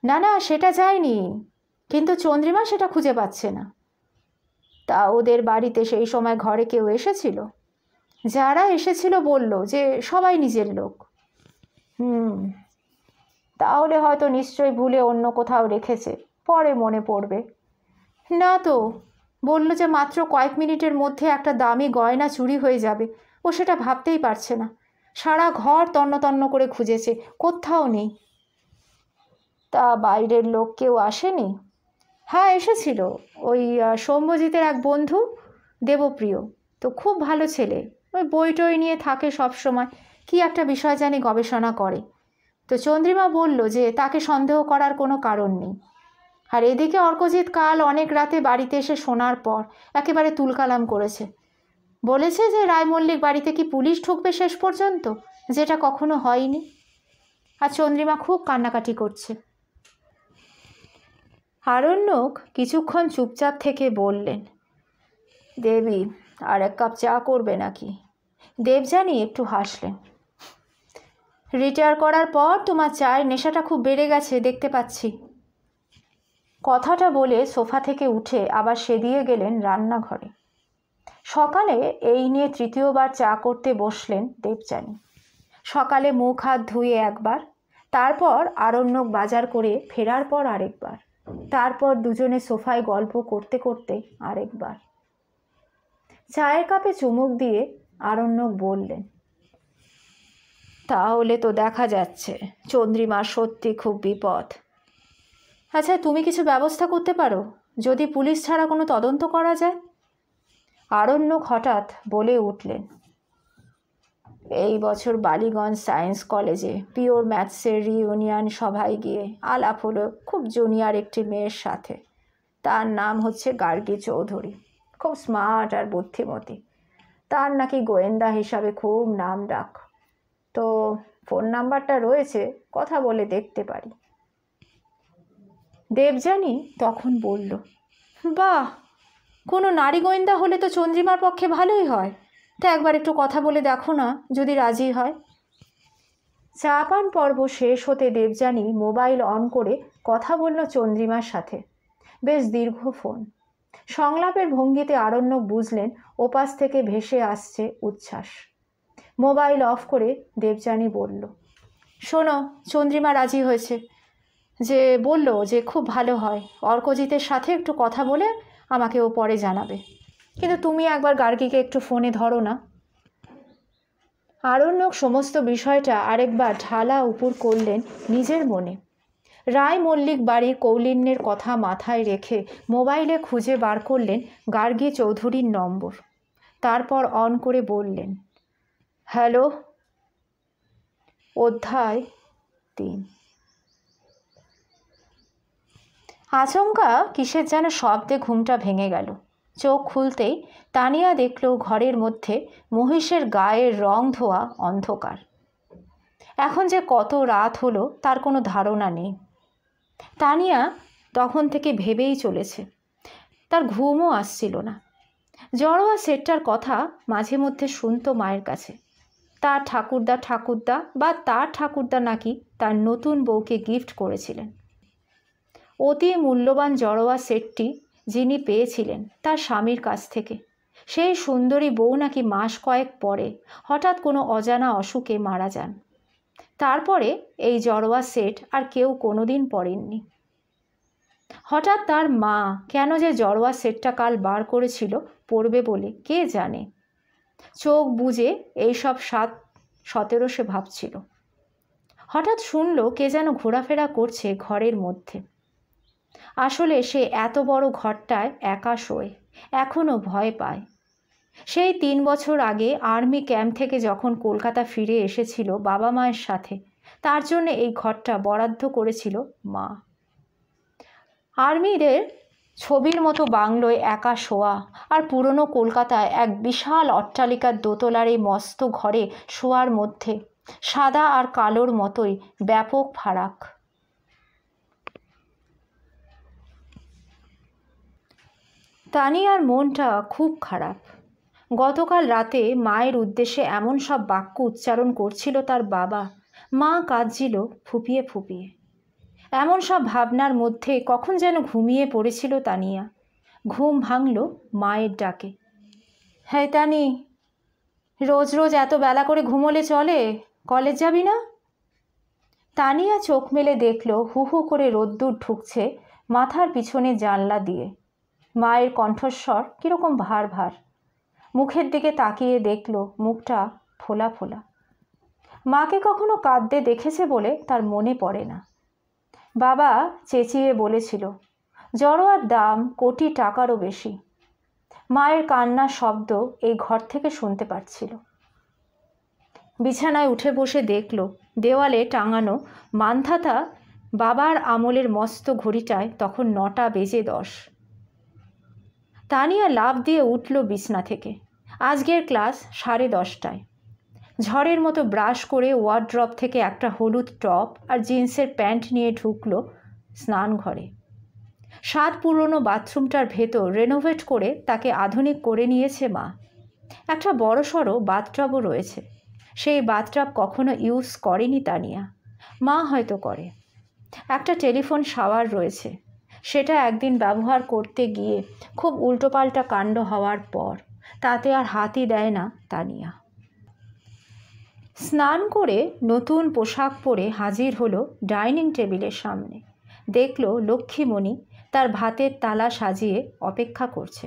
না না সেটা যায়নি কিন্তু চন্দ্রিমা সেটা খুঁজে পাচ্ছে না তা ওদের বাড়িতে সেই সময় ঘরে কেউ এসেছিল যারা এসেছিল বলল যে সবাই নিজের লোক হুম তাহলে হয়তো নিশ্চয়ই ভুলে অন্য কোথাও রেখেছে পরে মনে পড়বে না তো বলল যে মাত্র কয়েক মিনিটের মধ্যে একটা দামি গয়না চুরি হয়ে যাবে ও সেটা ভাবতেই পারছে না সারা ঘর তন্ন করে খুঁজেছে কোথাও নেই তা বাইরের লোক কেউ আসেনি হ্যাঁ এসেছিল ওই সৌম্যজিতের এক বন্ধু দেবপ্রিয় তো খুব ভালো ছেলে ওই বই টই নিয়ে থাকে সব সময় কি একটা বিষয় জানি গবেষণা করে তো চন্দ্রিমা বলল যে তাকে সন্দেহ করার কোনো কারণ নেই আর এদিকে অর্কজিৎ কাল অনেক রাতে বাড়িতে এসে শোনার পর একেবারে তুলকালাম করেছে বলেছে যে রায় মল্লিক বাড়িতে কি পুলিশ ঢুকবে শেষ পর্যন্ত যেটা কখনো হয়নি আর চন্দ্রিমা খুব কান্নাকাটি করছে আরণ্যক কিছুক্ষণ চুপচাপ থেকে বললেন দেবী আর এক কাপ চা করবে নাকি দেবযানী একটু হাসলেন রিটায়ার করার পর তোমার চায়ের নেশাটা খুব বেড়ে গেছে দেখতে পাচ্ছি কথাটা বলে সোফা থেকে উঠে আবার সে দিয়ে গেলেন রান্নাঘরে সকালে এই নিয়ে তৃতীয়বার চা করতে বসলেন দেবযানী সকালে মুখ হাত ধুয়ে একবার তারপর আরণ্যক বাজার করে ফেরার পর আরেকবার তারপর দুজনে সোফায় গল্প করতে করতে আরেকবার চায়ের কাপে চুমুক দিয়ে আরণ্যক বললেন তাহলে তো দেখা যাচ্ছে চন্দ্রিমা সত্যি খুব বিপদ আচ্ছা তুমি কিছু ব্যবস্থা করতে পারো যদি পুলিশ ছাড়া কোনো তদন্ত করা যায় আরণ্যক হঠাৎ বলে উঠলেন এই বছর বালিগঞ্জ সায়েন্স কলেজে পিওর ম্যাথসের রিউনিয়ন সভায় গিয়ে আলাপ হলো খুব জুনিয়র একটি মেয়ের সাথে তার নাম হচ্ছে গার্গী চৌধুরী খুব স্মার্ট আর বুদ্ধিমতী তার নাকি গোয়েন্দা হিসাবে খুব নাম ডাক তো ফোন নাম্বারটা রয়েছে কথা বলে দেখতে পারি দেবযানী তখন বলল বাহ কোনো নারী গোয়েন্দা হলে তো চন্দ্রিমার পক্ষে ভালোই হয় তা একবার একটু কথা বলে দেখো না যদি রাজি হয় চা পান পর্ব শেষ হতে দেবযানী মোবাইল অন করে কথা বলল চন্দ্রিমার সাথে বেশ দীর্ঘ ফোন সংলাপের ভঙ্গিতে আরণ্যক বুঝলেন ওপাশ থেকে ভেসে আসছে উচ্ছ্বাস মোবাইল অফ করে দেবযানী বলল শোনো চন্দ্রিমা রাজি হয়েছে যে বলল যে খুব ভালো হয় অর্কজিতের সাথে একটু কথা বলে আমাকে ও পরে জানাবে কিন্তু তুমি একবার গার্গীকে একটু ফোনে ধরো না আরণ্যক সমস্ত বিষয়টা আরেকবার ঢালা উপুর করলেন নিজের মনে রায় মল্লিক বাড়ির কৌলিন্যের কথা মাথায় রেখে মোবাইলে খুঁজে বার করলেন গার্গী চৌধুরীর নম্বর তারপর অন করে বললেন হ্যালো অধ্যায় তিন আচমকা কিসের যেন শব্দে ঘুমটা ভেঙে গেল চোখ খুলতেই তানিয়া দেখল ঘরের মধ্যে মহিষের গায়ের রং ধোয়া অন্ধকার এখন যে কত রাত হলো তার কোনো ধারণা নেই তানিয়া তখন থেকে ভেবেই চলেছে তার ঘুমও আসছিল না জড়োয়া সেটটার কথা মাঝে মধ্যে শুনতো মায়ের কাছে তার ঠাকুরদা ঠাকুরদা বা তার ঠাকুরদা নাকি তার নতুন বউকে গিফট করেছিলেন অতি মূল্যবান জড়োয়া সেটটি যিনি পেয়েছিলেন তার স্বামীর কাছ থেকে সেই সুন্দরী বউ নাকি মাস কয়েক পরে হঠাৎ কোনো অজানা অসুখে মারা যান তারপরে এই জড়োয়া সেট আর কেউ কোনো দিন পড়েননি হঠাৎ তার মা কেন যে জড়োয়া সেটটা কাল বার করেছিল পড়বে বলে কে জানে চোখ বুঝে এইসব সাত সতেরো সে ভাবছিল হঠাৎ শুনল কে যেন ঘোরাফেরা করছে ঘরের মধ্যে আসলে সে এত বড় ঘরটায় একা শোয় এখনও ভয় পায় সেই তিন বছর আগে আর্মি ক্যাম্প থেকে যখন কলকাতা ফিরে এসেছিল বাবা মায়ের সাথে তার জন্য এই ঘরটা বরাদ্দ করেছিল মা আর্মিদের ছবির মতো বাংলোয় একা শোয়া আর পুরনো কলকাতায় এক বিশাল অট্টালিকার দোতলার এই মস্ত ঘরে শোয়ার মধ্যে সাদা আর কালোর মতোই ব্যাপক ফারাক তানিয়ার মনটা খুব খারাপ গতকাল রাতে মায়ের উদ্দেশ্যে এমন সব বাক্য উচ্চারণ করছিল তার বাবা মা কাঁদছিল ফুপিয়ে ফুপিয়ে এমন সব ভাবনার মধ্যে কখন যেন ঘুমিয়ে পড়েছিল তানিয়া ঘুম ভাঙল মায়ের ডাকে হ্যাঁ তানি রোজ রোজ এত বেলা করে ঘুমোলে চলে কলেজ যাবি না তানিয়া চোখ মেলে দেখল হু হু করে রোদ্দুর ঢুকছে মাথার পিছনে জানলা দিয়ে মায়ের কণ্ঠস্বর কীরকম ভার ভার মুখের দিকে তাকিয়ে দেখল মুখটা ফোলা ফোলা মাকে কখনো কাঁদতে দেখেছে বলে তার মনে পড়ে না বাবা চেঁচিয়ে বলেছিল জড়োয়ার দাম কোটি টাকারও বেশি মায়ের কান্নার শব্দ এই ঘর থেকে শুনতে পাচ্ছিল বিছানায় উঠে বসে দেখল দেওয়ালে টাঙানো মানধাতা বাবার আমলের মস্ত ঘড়িটায় তখন নটা বেজে দশ তানিয়া লাভ দিয়ে উঠল বিছনা থেকে আজকের ক্লাস সাড়ে দশটায় ঝড়ের মতো ব্রাশ করে ওয়ার্ড্রপ থেকে একটা হলুদ টপ আর জিন্সের প্যান্ট নিয়ে ঢুকল স্নান ঘরে সাত পুরনো বাথরুমটার ভেতর রেনোভেট করে তাকে আধুনিক করে নিয়েছে মা একটা বড়সড় বাথটাবও রয়েছে সেই বাথটাব কখনো ইউজ করেনি তানিয়া মা হয়তো করে একটা টেলিফোন শাওয়ার রয়েছে সেটা একদিন ব্যবহার করতে গিয়ে খুব উল্টোপাল্টা কাণ্ড হওয়ার পর তাতে আর হাতই দেয় না তানিয়া স্নান করে নতুন পোশাক পরে হাজির হলো ডাইনিং টেবিলের সামনে দেখল লক্ষ্মীমণি তার ভাতের তালা সাজিয়ে অপেক্ষা করছে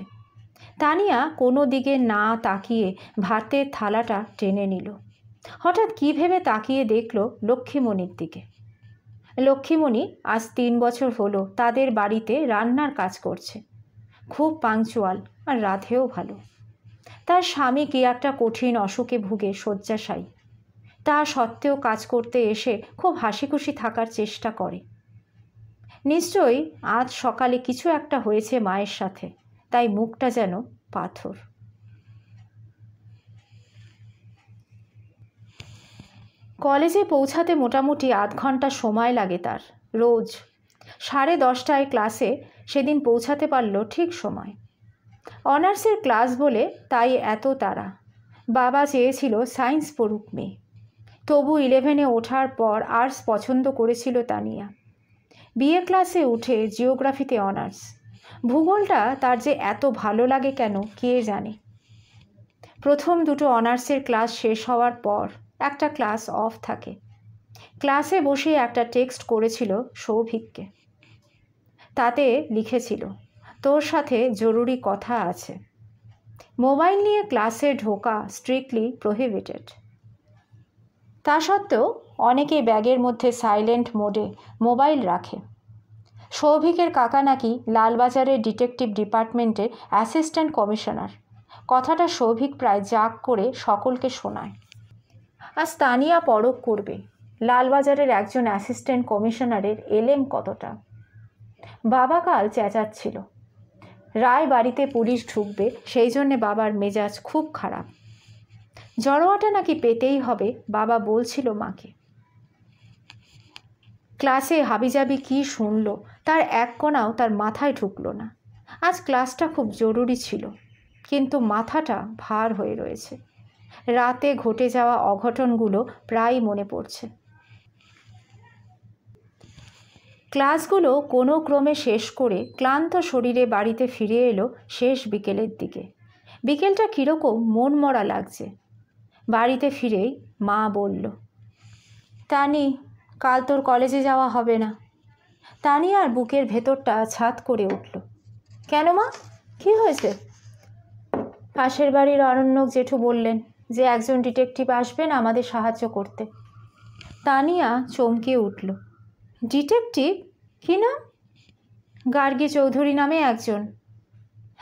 তানিয়া কোনো দিকে না তাকিয়ে ভাতের থালাটা টেনে নিল হঠাৎ কী ভেবে তাকিয়ে দেখল লক্ষ্মীমণির দিকে লক্ষ্মীমণি আজ তিন বছর হলো তাদের বাড়িতে রান্নার কাজ করছে খুব পাংচুয়াল আর রাধেও ভালো তার স্বামী কি একটা কঠিন অসুখে ভুগে শয্যাশায়ী তা সত্ত্বেও কাজ করতে এসে খুব হাসিখুশি থাকার চেষ্টা করে নিশ্চয়ই আজ সকালে কিছু একটা হয়েছে মায়ের সাথে তাই মুখটা যেন পাথর কলেজে পৌঁছাতে মোটামুটি আধ ঘন্টা সময় লাগে তার রোজ সাড়ে দশটায় ক্লাসে সেদিন পৌঁছাতে পারল ঠিক সময় অনার্সের ক্লাস বলে তাই এত তারা বাবা চেয়েছিল সায়েন্স পড়ুক মেয়ে তবু ইলেভেনে ওঠার পর আর্টস পছন্দ করেছিল তানিয়া বিএ ক্লাসে উঠে জিওগ্রাফিতে অনার্স ভূগোলটা তার যে এত ভালো লাগে কেন কে জানে প্রথম দুটো অনার্সের ক্লাস শেষ হওয়ার পর একটা ক্লাস অফ থাকে ক্লাসে বসে একটা টেক্সট করেছিল সৌভিককে তাতে লিখেছিল তোর সাথে জরুরি কথা আছে মোবাইল নিয়ে ক্লাসে ঢোকা স্ট্রিক্টলি প্রোহিবিটেড তা সত্ত্বেও অনেকেই ব্যাগের মধ্যে সাইলেন্ট মোডে মোবাইল রাখে সৌভিকের কাকা নাকি লালবাজারের ডিটেকটিভ ডিপার্টমেন্টের অ্যাসিস্ট্যান্ট কমিশনার কথাটা সৌভিক প্রায় জাগ করে সকলকে শোনায় আর স্থানীয় পরখ করবে লালবাজারের একজন অ্যাসিস্ট্যান্ট কমিশনারের এলেম কতটা বাবা কাল চেঁচাচ্ছিল রায় বাড়িতে পুলিশ ঢুকবে সেই জন্যে বাবার মেজাজ খুব খারাপ জড়োয়াটা নাকি পেতেই হবে বাবা বলছিল মাকে ক্লাসে হাবিজাবি কি শুনল তার এক কণাও তার মাথায় ঢুকল না আজ ক্লাসটা খুব জরুরি ছিল কিন্তু মাথাটা ভার হয়ে রয়েছে রাতে ঘটে যাওয়া অঘটনগুলো প্রায় মনে পড়ছে ক্লাসগুলো কোনো ক্রমে শেষ করে ক্লান্ত শরীরে বাড়িতে ফিরে এলো শেষ বিকেলের দিকে বিকেলটা কীরকম মন মরা লাগছে বাড়িতে ফিরেই মা বলল তানি কাল তোর কলেজে যাওয়া হবে না তানি আর বুকের ভেতরটা ছাদ করে উঠল কেন মা কী হয়েছে পাশের বাড়ির অরণ্যক জেঠু বললেন যে একজন ডিটেকটিভ আসবেন আমাদের সাহায্য করতে তানিয়া চমকে উঠল ডিটেকটিভ কি না গার্গী চৌধুরী নামে একজন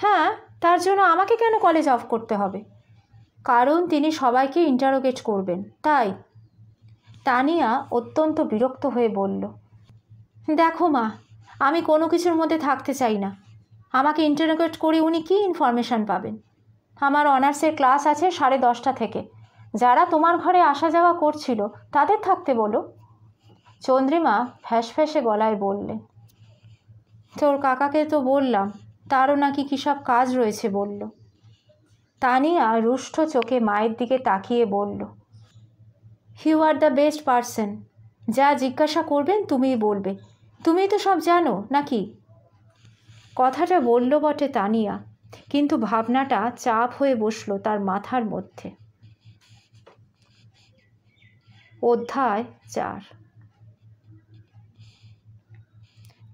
হ্যাঁ তার জন্য আমাকে কেন কলেজ অফ করতে হবে কারণ তিনি সবাইকে ইন্টারোগেট করবেন তাই তানিয়া অত্যন্ত বিরক্ত হয়ে বলল দেখো মা আমি কোনো কিছুর মধ্যে থাকতে চাই না আমাকে ইন্টারোগেট করে উনি কী ইনফরমেশান পাবেন আমার অনার্সের ক্লাস আছে সাড়ে দশটা থেকে যারা তোমার ঘরে আসা যাওয়া করছিল তাদের থাকতে বলো চন্দ্রিমা ফ্যাঁসে গলায় বললেন তোর কাকাকে তো বললাম তারও নাকি কী সব কাজ রয়েছে বলল তানিয়া রুষ্ট চোখে মায়ের দিকে তাকিয়ে বলল you are the best person যা জিজ্ঞাসা করবেন তুমিই বলবে তুমি তো সব জানো নাকি কথাটা বলল বটে তানিয়া কিন্তু ভাবনাটা চাপ হয়ে বসল তার মাথার মধ্যে অধ্যায় চার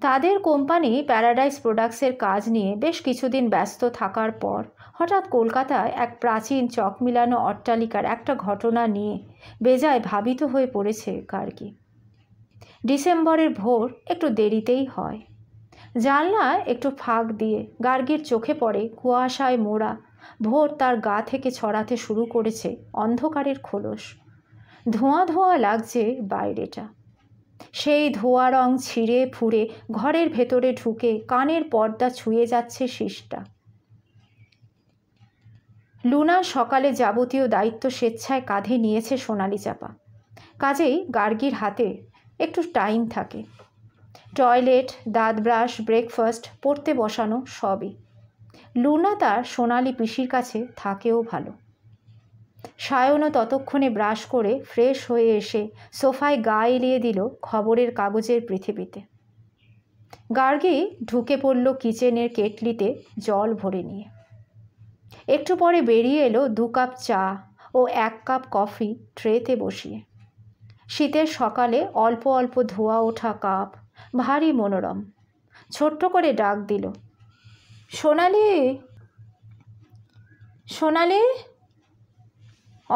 তাদের কোম্পানি প্যারাডাইস প্রোডাক্টসের কাজ নিয়ে বেশ কিছুদিন ব্যস্ত থাকার পর হঠাৎ কলকাতায় এক প্রাচীন চক মিলানো অট্টালিকার একটা ঘটনা নিয়ে বেজায় ভাবিত হয়ে পড়েছে কার্গি ডিসেম্বরের ভোর একটু দেরিতেই হয় জানলা একটু ফাঁক দিয়ে গার্গির চোখে পড়ে কুয়াশায় মোড়া ভোর তার গা থেকে ছড়াতে শুরু করেছে অন্ধকারের খোলস ধোঁয়া ধোঁয়া লাগছে বাইরেটা সেই ধোয়া রং ছিঁড়ে ফুরে ঘরের ভেতরে ঢুকে কানের পর্দা ছুঁয়ে যাচ্ছে শীষটা লুনা সকালে যাবতীয় দায়িত্ব স্বেচ্ছায় কাঁধে নিয়েছে সোনালি চাপা কাজেই গার্গির হাতে একটু টাইম থাকে টয়লেট দাঁত ব্রাশ ব্রেকফাস্ট পড়তে বসানো সবই লুনা তার সোনালি পিসির কাছে থাকেও ভালো সায়নও ততক্ষণে ব্রাশ করে ফ্রেশ হয়ে এসে সোফায় গা এলিয়ে দিল খবরের কাগজের পৃথিবীতে গার্গি ঢুকে পড়ল কিচেনের কেটলিতে জল ভরে নিয়ে একটু পরে বেরিয়ে এলো দু কাপ চা ও এক কাপ কফি ট্রেতে বসিয়ে শীতের সকালে অল্প অল্প ধোয়া ওঠা কাপ ভারী মনোরম ছোট্ট করে ডাক দিল সোনালি সোনালি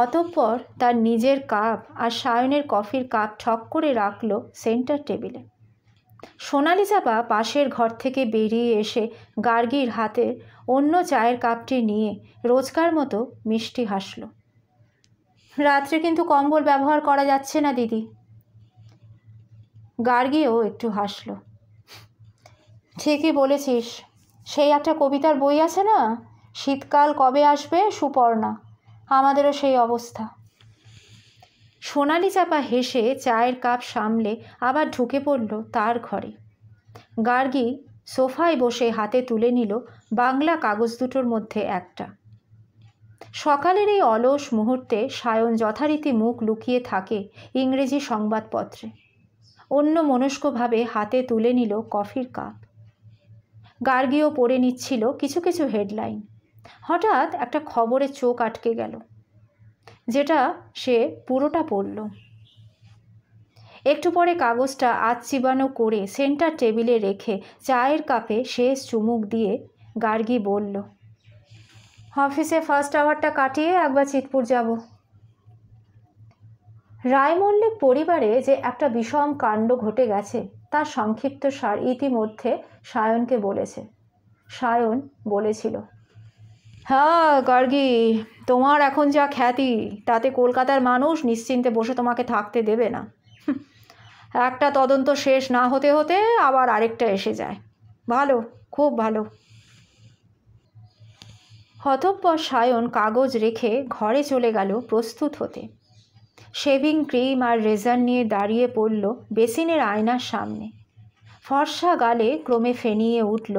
অতঃপর তার নিজের কাপ আর সায়নের কফির কাপ ঠক করে রাখল সেন্টার টেবিলে সোনালি চাপা পাশের ঘর থেকে বেরিয়ে এসে গার্গির হাতে অন্য চায়ের কাপটি নিয়ে রোজকার মতো মিষ্টি হাসল রাত্রে কিন্তু কম্বল ব্যবহার করা যাচ্ছে না দিদি গার্গিও একটু হাসল ঠিকই বলেছিস সেই একটা কবিতার বই আছে না শীতকাল কবে আসবে সুপর্ণা আমাদেরও সেই অবস্থা সোনালি চাপা হেসে চায়ের কাপ সামলে আবার ঢুকে পড়ল তার ঘরে গার্গি সোফায় বসে হাতে তুলে নিল বাংলা কাগজ দুটোর মধ্যে একটা সকালের এই অলস মুহূর্তে সায়ন যথারীতি মুখ লুকিয়ে থাকে ইংরেজি সংবাদপত্রে অন্য মনস্কভাবে হাতে তুলে নিল কফির কাপ গার্গিও পড়ে নিচ্ছিল কিছু কিছু হেডলাইন হঠাৎ একটা খবরে চোখ আটকে গেল যেটা সে পুরোটা পড়ল একটু পরে কাগজটা আজ চিবানো করে সেন্টার টেবিলে রেখে চায়ের কাপে শেষ চুমুক দিয়ে গার্গি বলল অফিসে ফার্স্ট আওয়ারটা কাটিয়ে একবার চিতপুর যাব রায় মল্লিক পরিবারে যে একটা বিষম কাণ্ড ঘটে গেছে তার সংক্ষিপ্ত সার ইতিমধ্যে সায়নকে বলেছে সায়ন বলেছিল হ্যাঁ গার্গি তোমার এখন যা খ্যাতি তাতে কলকাতার মানুষ নিশ্চিন্তে বসে তোমাকে থাকতে দেবে না একটা তদন্ত শেষ না হতে হতে আবার আরেকটা এসে যায় ভালো খুব ভালো হতপর সায়ন কাগজ রেখে ঘরে চলে গেল প্রস্তুত হতে শেভিং ক্রিম আর রেজার নিয়ে দাঁড়িয়ে পড়ল বেসিনের আয়নার সামনে ফর্সা গালে ক্রমে ফেনিয়ে উঠল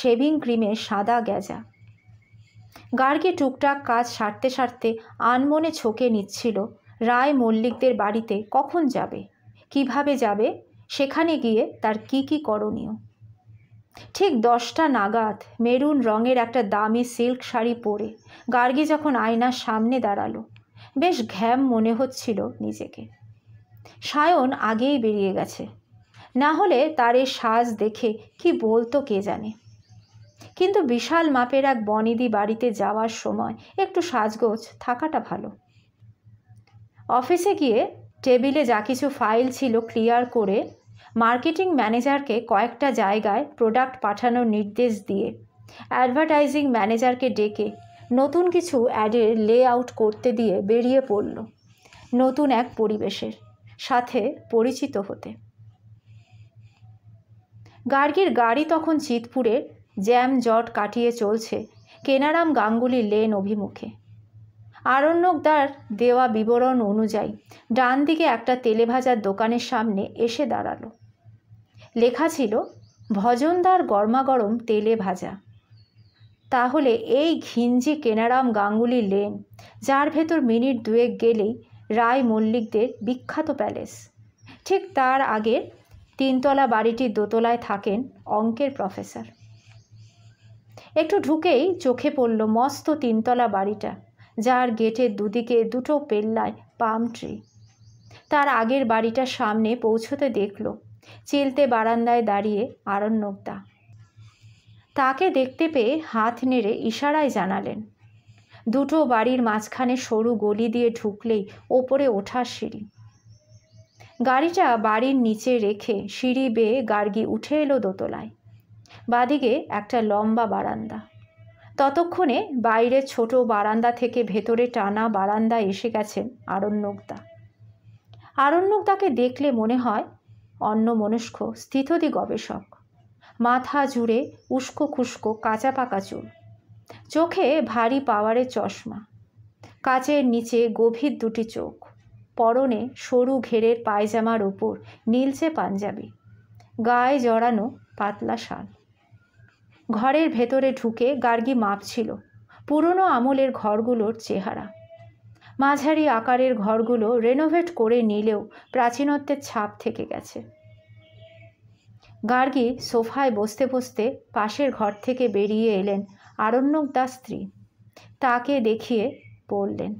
শেভিং ক্রিমের সাদা গ্যাজা গার্গে টুকটাক কাজ সারতে সারতে আনমনে ছকে নিচ্ছিল রায় মল্লিকদের বাড়িতে কখন যাবে কিভাবে যাবে সেখানে গিয়ে তার কি কি করণীয় ঠিক দশটা নাগাদ মেরুন রঙের একটা দামি সিল্ক শাড়ি পরে গার্গি যখন আয়নার সামনে দাঁড়ালো বেশ ঘ্যাম মনে হচ্ছিল নিজেকে সায়ন আগেই বেরিয়ে গেছে না হলে তার এই সাজ দেখে কি বলতো কে জানে কিন্তু বিশাল মাপের এক বনিদি বাড়িতে যাওয়ার সময় একটু সাজগোজ থাকাটা ভালো অফিসে গিয়ে টেবিলে যা কিছু ফাইল ছিল ক্লিয়ার করে মার্কেটিং ম্যানেজারকে কয়েকটা জায়গায় প্রোডাক্ট পাঠানোর নির্দেশ দিয়ে অ্যাডভার্টাইজিং ম্যানেজারকে ডেকে নতুন কিছু অ্যাডের লে আউট করতে দিয়ে বেরিয়ে পড়ল নতুন এক পরিবেশের সাথে পরিচিত হতে গার্গীর গাড়ি তখন চিতপুরের জ্যাম জট কাটিয়ে চলছে কেনারাম গাঙ্গুলি লেন অভিমুখে আরণ্যকদার দেওয়া বিবরণ অনুযায়ী ডান দিকে একটা তেলেভাজার দোকানের সামনে এসে দাঁড়ালো লেখা ছিল ভজনদার গরমাগরম তেলে ভাজা তাহলে এই ঘিঞ্জি কেনারাম গাঙ্গুলি লেন যার ভেতর মিনিট দুয়েক গেলেই রায় মল্লিকদের বিখ্যাত প্যালেস ঠিক তার আগের তিনতলা বাড়িটির দোতলায় থাকেন অঙ্কের প্রফেসর একটু ঢুকেই চোখে পড়ল মস্ত তিনতলা বাড়িটা যার গেটের দুদিকে দুটো পেল্লায় পাম ট্রি তার আগের বাড়িটার সামনে পৌঁছতে দেখল চিলতে বারান্দায় দাঁড়িয়ে আরণ্যকদা তাকে দেখতে পেয়ে হাত নেড়ে ইশারায় জানালেন দুটো বাড়ির মাঝখানে সরু গলি দিয়ে ঢুকলেই ওপরে ওঠার সিঁড়ি গাড়িটা বাড়ির নিচে রেখে সিঁড়ি বেয়ে গার্গি উঠে এলো দোতলায় বাদিকে একটা লম্বা বারান্দা ততক্ষণে বাইরে ছোট বারান্দা থেকে ভেতরে টানা বারান্দা এসে গেছেন আরণ্যকদা আরণ্যকদাকে দেখলে মনে হয় অন্নমনস্ক স্থিতদি গবেষক মাথা জুড়ে উস্কো খুস্কো কাঁচা পাকা চুল চোখে ভারী পাওয়ারের চশমা কাচের নিচে গভীর দুটি চোখ পরনে সরু ঘেরের পায়জামার ওপর নীলচে পাঞ্জাবি গায়ে জড়ানো পাতলা শাল ঘরের ভেতরে ঢুকে গার্গি মাপছিল পুরনো আমলের ঘরগুলোর চেহারা মাঝারি আকারের ঘরগুলো রেনোভেট করে নিলেও প্রাচীনত্বের ছাপ থেকে গেছে গার্গী সোফায় বসতে বসতে পাশের ঘর থেকে বেরিয়ে এলেন আরণ্যক দাস স্ত্রী তাকে দেখিয়ে বললেন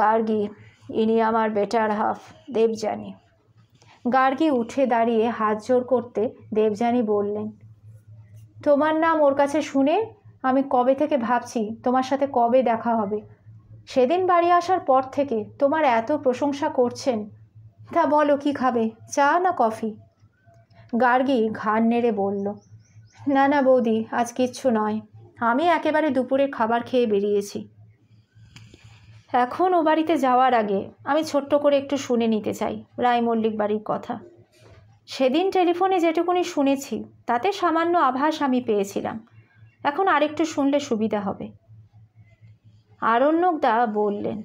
গার্গী ইনি আমার বেটার হাফ দেবযানী গার্গী উঠে দাঁড়িয়ে হাত জোর করতে দেবযানী বললেন তোমার নাম ওর কাছে শুনে আমি কবে থেকে ভাবছি তোমার সাথে কবে দেখা হবে সেদিন বাড়ি আসার পর থেকে তোমার এত প্রশংসা করছেন তা বলো কি খাবে চা না কফি গার্গী ঘাড় নেড়ে বলল না না বৌদি আজ কিচ্ছু নয় আমি একেবারে দুপুরে খাবার খেয়ে বেরিয়েছি এখন ও বাড়িতে যাওয়ার আগে আমি ছোট্ট করে একটু শুনে নিতে চাই রায় মল্লিক বাড়ির কথা সেদিন টেলিফোনে যেটুকুনি শুনেছি তাতে সামান্য আভাস আমি পেয়েছিলাম এখন আরেকটু শুনলে সুবিধা হবে আরণ্যকদা বললেন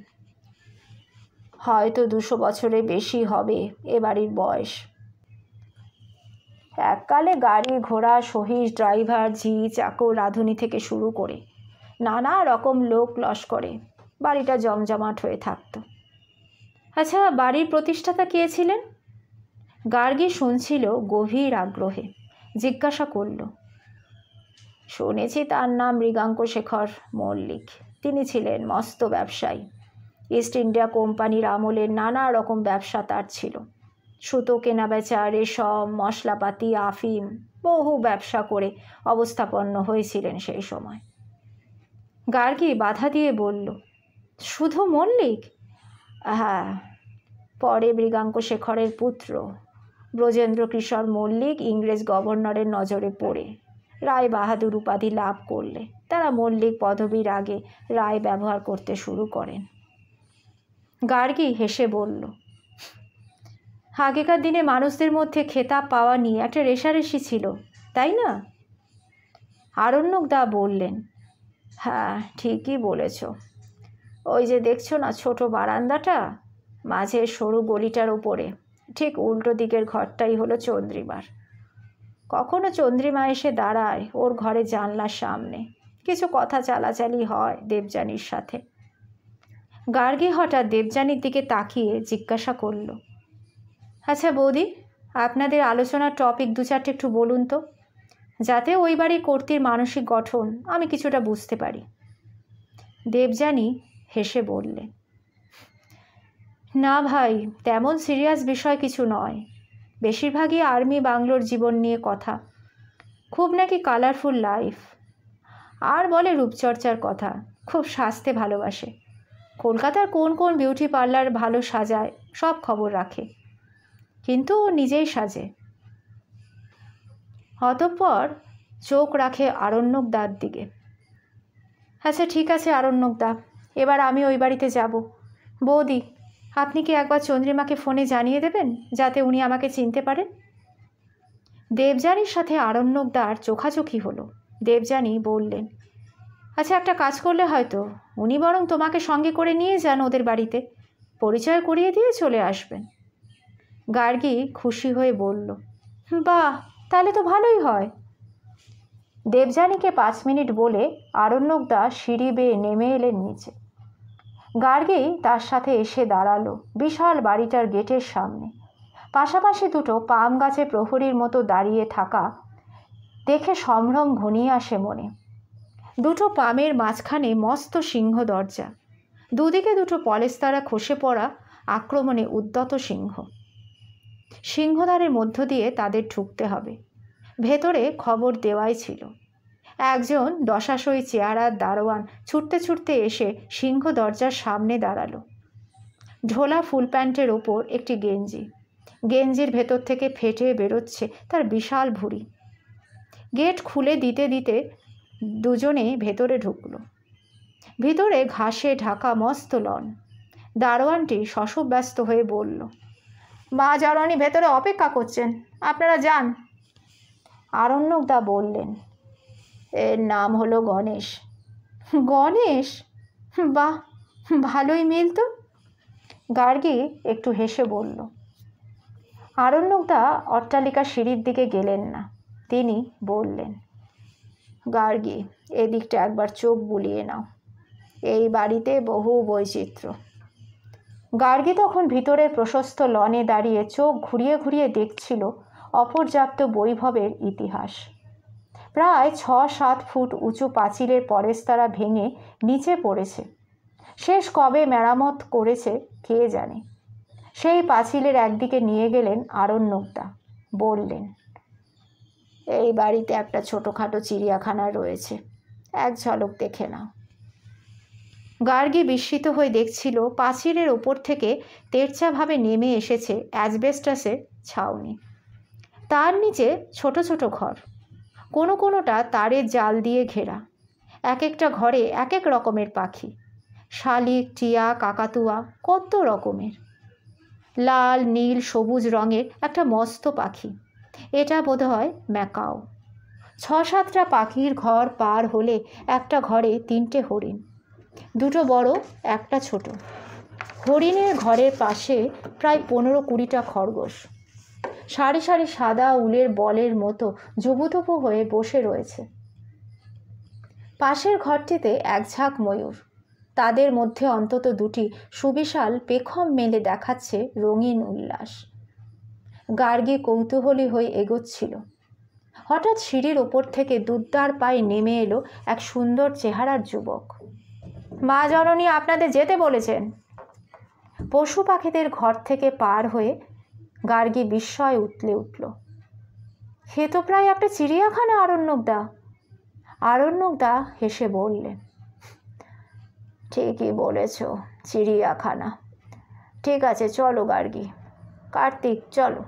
হয়তো দুশো বছরে বেশি হবে এ বাড়ির বয়স এককালে গাড়ি ঘোড়া সহিস ড্রাইভার ঝি চাকর রাঁধুনি থেকে শুরু করে নানা রকম লোক লস করে বাড়িটা জমজমাট হয়ে থাকত আচ্ছা বাড়ির প্রতিষ্ঠাতা কে ছিলেন গার্গী শুনছিল গভীর আগ্রহে জিজ্ঞাসা করল শুনেছি তার নাম মৃগাঙ্ক শেখর মল্লিক তিনি ছিলেন মস্ত ব্যবসায়ী ইস্ট ইন্ডিয়া কোম্পানির আমলের নানা রকম ব্যবসা তার ছিল সুতো কেনাবেচা রেশম মশলাপাতি আফিম বহু ব্যবসা করে অবস্থাপন্ন হয়েছিলেন সেই সময় গার্গী বাধা দিয়ে বলল শুধু মল্লিক হ্যাঁ পরে মৃগাঙ্ক শেখরের পুত্র ব্রজেন্দ্র কিশোর মল্লিক ইংরেজ গভর্নরের নজরে পড়ে রায় বাহাদুর উপাধি লাভ করলে তারা মল্লিক পদবীর আগে রায় ব্যবহার করতে শুরু করেন গার্গী হেসে বলল আগেকার দিনে মানুষদের মধ্যে খেতাব পাওয়া নিয়ে একটা রেশারেশি ছিল তাই না আরণ্যক দা বললেন হ্যাঁ ঠিকই বলেছ ওই যে দেখছো না ছোট বারান্দাটা মাঝে সরু গলিটার ওপরে ঠিক উল্টো দিকের ঘরটাই হলো চন্দ্রিমার কখনো চন্দ্রিমা এসে দাঁড়ায় ওর ঘরে জানলার সামনে কিছু কথা চালাচালি হয় দেবযানীর সাথে গার্গী হঠাৎ দেবযানীর দিকে তাকিয়ে জিজ্ঞাসা করলো আচ্ছা বৌদি আপনাদের আলোচনার টপিক দু চারটে একটু বলুন তো যাতে ওই বাড়ির কর্তির মানসিক গঠন আমি কিছুটা বুঝতে পারি দেবযানী হেসে বললে না ভাই তেমন সিরিয়াস বিষয় কিছু নয় বেশিরভাগই আর্মি বাংলোর জীবন নিয়ে কথা খুব নাকি কালারফুল লাইফ আর বলে রূপচর্চার কথা খুব সাজতে ভালোবাসে কলকাতার কোন কোন বিউটি পার্লার ভালো সাজায় সব খবর রাখে কিন্তু ও নিজেই সাজে অতঃপর চোখ রাখে আরণ্যক দার দিকে আচ্ছা ঠিক আছে আরণ্যক দা এবার আমি ওই বাড়িতে যাব বৌদি আপনি কি একবার চন্দ্রিমাকে ফোনে জানিয়ে দেবেন যাতে উনি আমাকে চিনতে পারেন দেবযানীর সাথে আরণ্যক দার চোখাচোখি হলো দেবযানী বললেন আচ্ছা একটা কাজ করলে হয়তো উনি বরং তোমাকে সঙ্গে করে নিয়ে যান ওদের বাড়িতে পরিচয় করিয়ে দিয়ে চলে আসবেন গার্গী খুশি হয়ে বলল বাহ তাহলে তো ভালোই হয় দেবযানীকে পাঁচ মিনিট বলে আরণ্যকদা সিঁড়ি বেয়ে নেমে এলেন নিচে গার্গী তার সাথে এসে দাঁড়ালো বিশাল বাড়িটার গেটের সামনে পাশাপাশি দুটো পাম গাছে প্রহরীর মতো দাঁড়িয়ে থাকা দেখে সম্ভ্রম ঘনিয়ে আসে মনে দুটো পামের মাঝখানে মস্ত সিংহ দরজা দুদিকে দুটো পলেস্তারা খসে পড়া আক্রমণে উদ্যত সিংহ সিংহদ্বারের মধ্য দিয়ে তাদের ঢুকতে হবে ভেতরে খবর দেওয়াই ছিল একজন দশাশই চেয়ারার দারোয়ান ছুটতে ছুটতে এসে সিংহ দরজার সামনে দাঁড়ালো ঢোলা ফুল প্যান্টের ওপর একটি গেঞ্জি গেঞ্জির ভেতর থেকে ফেটে বেরোচ্ছে তার বিশাল ভুড়ি গেট খুলে দিতে দিতে দুজনে ভেতরে ঢুকল ভিতরে ঘাসে ঢাকা মস্ত লন দারোয়ানটি শশব্যস্ত হয়ে বলল মা জরণী ভেতরে অপেক্ষা করছেন আপনারা যান আরণ্যকদা বললেন এর নাম হলো গণেশ গণেশ বাহ ভালোই মিল তো গার্গি একটু হেসে বলল আরণ্যকদা অট্টালিকা সিঁড়ির দিকে গেলেন না তিনি বললেন গার্গি এদিকটা একবার চোখ বুলিয়ে নাও এই বাড়িতে বহু বৈচিত্র্য গার্গী তখন ভিতরের প্রশস্ত লনে দাঁড়িয়ে চোখ ঘুরিয়ে ঘুরিয়ে দেখছিল অপর্যাপ্ত বৈভবের ইতিহাস প্রায় ছ সাত ফুট উঁচু পাঁচিলের পরেস্তারা ভেঙে নিচে পড়েছে শেষ কবে মেরামত করেছে কে জানে সেই পাঁচিলের একদিকে নিয়ে গেলেন আরণ্যকদা বললেন এই বাড়িতে একটা ছোটোখাটো চিড়িয়াখানা রয়েছে এক ঝলক দেখে নাও গার্গি বিস্মিত হয়ে দেখছিল পাঁচিলের ওপর থেকে তেরচাভাবে নেমে এসেছে অ্যাজবেস্টাসের ছাউনি তার নিচে ছোট ছোট ঘর কোনো কোনোটা তারের জাল দিয়ে ঘেরা এক একটা ঘরে এক এক রকমের পাখি শালিক টিয়া কাকাতুয়া কত রকমের লাল নীল সবুজ রঙের একটা মস্ত পাখি এটা বোধহয় ম্যাকাও ছ সাতটা পাখির ঘর পার হলে একটা ঘরে তিনটে হরিণ দুটো বড় একটা ছোট হরিণের ঘরের পাশে প্রায় পনেরো কুড়িটা খরগোশ সারি সারি সাদা উলের বলের মতো জবুথবু হয়ে বসে রয়েছে পাশের ঘরটিতে এক ঝাঁক ময়ূর তাদের মধ্যে অন্তত দুটি সুবিশাল পেখম মেলে দেখাচ্ছে রঙিন উল্লাস গার্গি কৌতূহলী হয়ে এগোচ্ছিল হঠাৎ সিঁড়ির ওপর থেকে দুদ্দার পায়ে নেমে এলো এক সুন্দর চেহারার যুবক মা জননী আপনাদের যেতে বলেছেন পশু পাখিদের ঘর থেকে পার হয়ে গার্গি বিস্ময় উতলে উঠল সে তো প্রায় একটা চিড়িয়াখানা আরণ্যকদা আরণ্যকদা হেসে বললেন ঠিকই বলেছ চিড়িয়াখানা ঠিক আছে চলো গার্গি কার্তিক চলো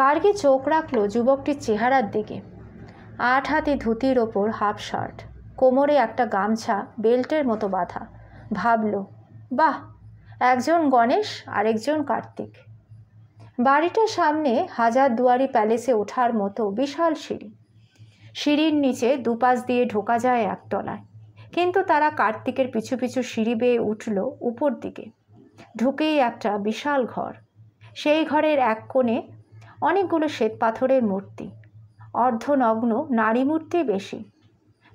গার্গি চোখ রাখলো যুবকটির চেহারার দিকে আট হাতি ধুতির ওপর হাফ শার্ট কোমরে একটা গামছা বেল্টের মতো বাঁধা ভাবল বাহ একজন গণেশ আরেকজন কার্তিক বাড়িটার সামনে হাজার দুয়ারি প্যালেসে ওঠার মতো বিশাল সিঁড়ি সিঁড়ির নিচে দুপাশ দিয়ে ঢোকা যায় একতলায় কিন্তু তারা কার্তিকের পিছু পিছু সিঁড়ি বেয়ে উঠল উপর দিকে ঢুকেই একটা বিশাল ঘর সেই ঘরের এক কোণে অনেকগুলো শ্বেত পাথরের মূর্তি অর্ধনগ্ন নারী মূর্তি বেশি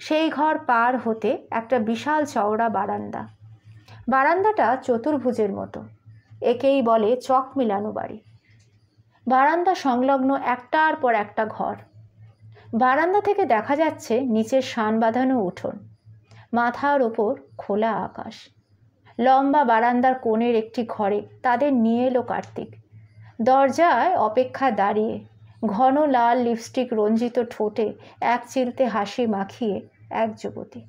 সেই ঘর পার হতে একটা বিশাল চওড়া বারান্দা বারান্দাটা চতুর্ভুজের মতো একেই বলে চক মিলানো বাড়ি বারান্দা সংলগ্ন একটার পর একটা ঘর বারান্দা থেকে দেখা যাচ্ছে নিচের শান বাঁধানো উঠোন মাথার ওপর খোলা আকাশ লম্বা বারান্দার কোণের একটি ঘরে তাদের নিয়ে এলো কার্তিক দরজায় অপেক্ষা দাঁড়িয়ে ঘন লাল লিপস্টিক রঞ্জিত ঠোঁটে এক চিলতে হাসি মাখিয়ে এক যুবতী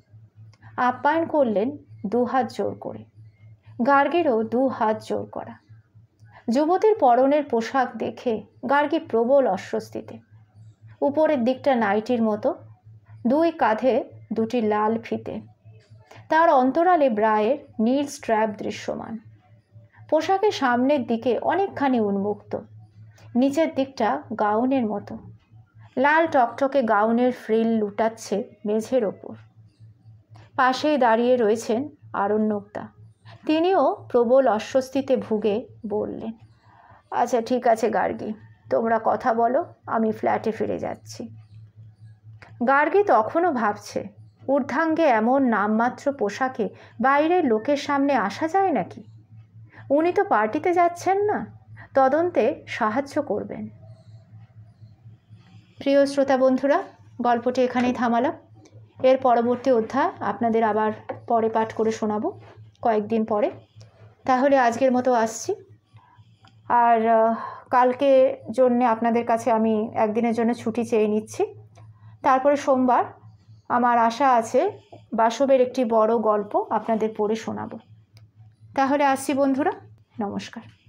আপ্যায়ন করলেন দু হাত জোর করে গার্গেরও দু হাত জোর করা যুবতীর পরনের পোশাক দেখে গার্গী প্রবল অস্বস্তিতে উপরের দিকটা নাইটির মতো দুই কাঁধে দুটি লাল ফিতে তার অন্তরালে ব্রায়ের নীল স্ট্র্যাপ দৃশ্যমান পোশাকের সামনের দিকে অনেকখানি উন্মুক্ত নিচের দিকটা গাউনের মতো লাল টকটকে গাউনের ফ্রিল লুটাচ্ছে মেঝের ওপর পাশেই দাঁড়িয়ে রয়েছেন আরণ্যকদা তিনিও প্রবল অস্বস্তিতে ভুগে বললেন আচ্ছা ঠিক আছে গার্গি তোমরা কথা বলো আমি ফ্ল্যাটে ফিরে যাচ্ছি গার্গি তখনও ভাবছে ঊর্ধ্বাঙ্গে এমন নামমাত্র পোশাকে বাইরের লোকের সামনে আসা যায় নাকি উনি তো পার্টিতে যাচ্ছেন না তদন্তে সাহায্য করবেন প্রিয় শ্রোতা বন্ধুরা গল্পটি এখানেই থামালাম এর পরবর্তী অধ্যায় আপনাদের আবার পরে পাঠ করে শোনাবো কয়েকদিন পরে তাহলে আজকের মতো আসছি আর কালকে জন্য আপনাদের কাছে আমি একদিনের জন্য ছুটি চেয়ে নিচ্ছি তারপরে সোমবার আমার আশা আছে বাসবের একটি বড় গল্প আপনাদের পড়ে শোনাবো তাহলে আসছি বন্ধুরা নমস্কার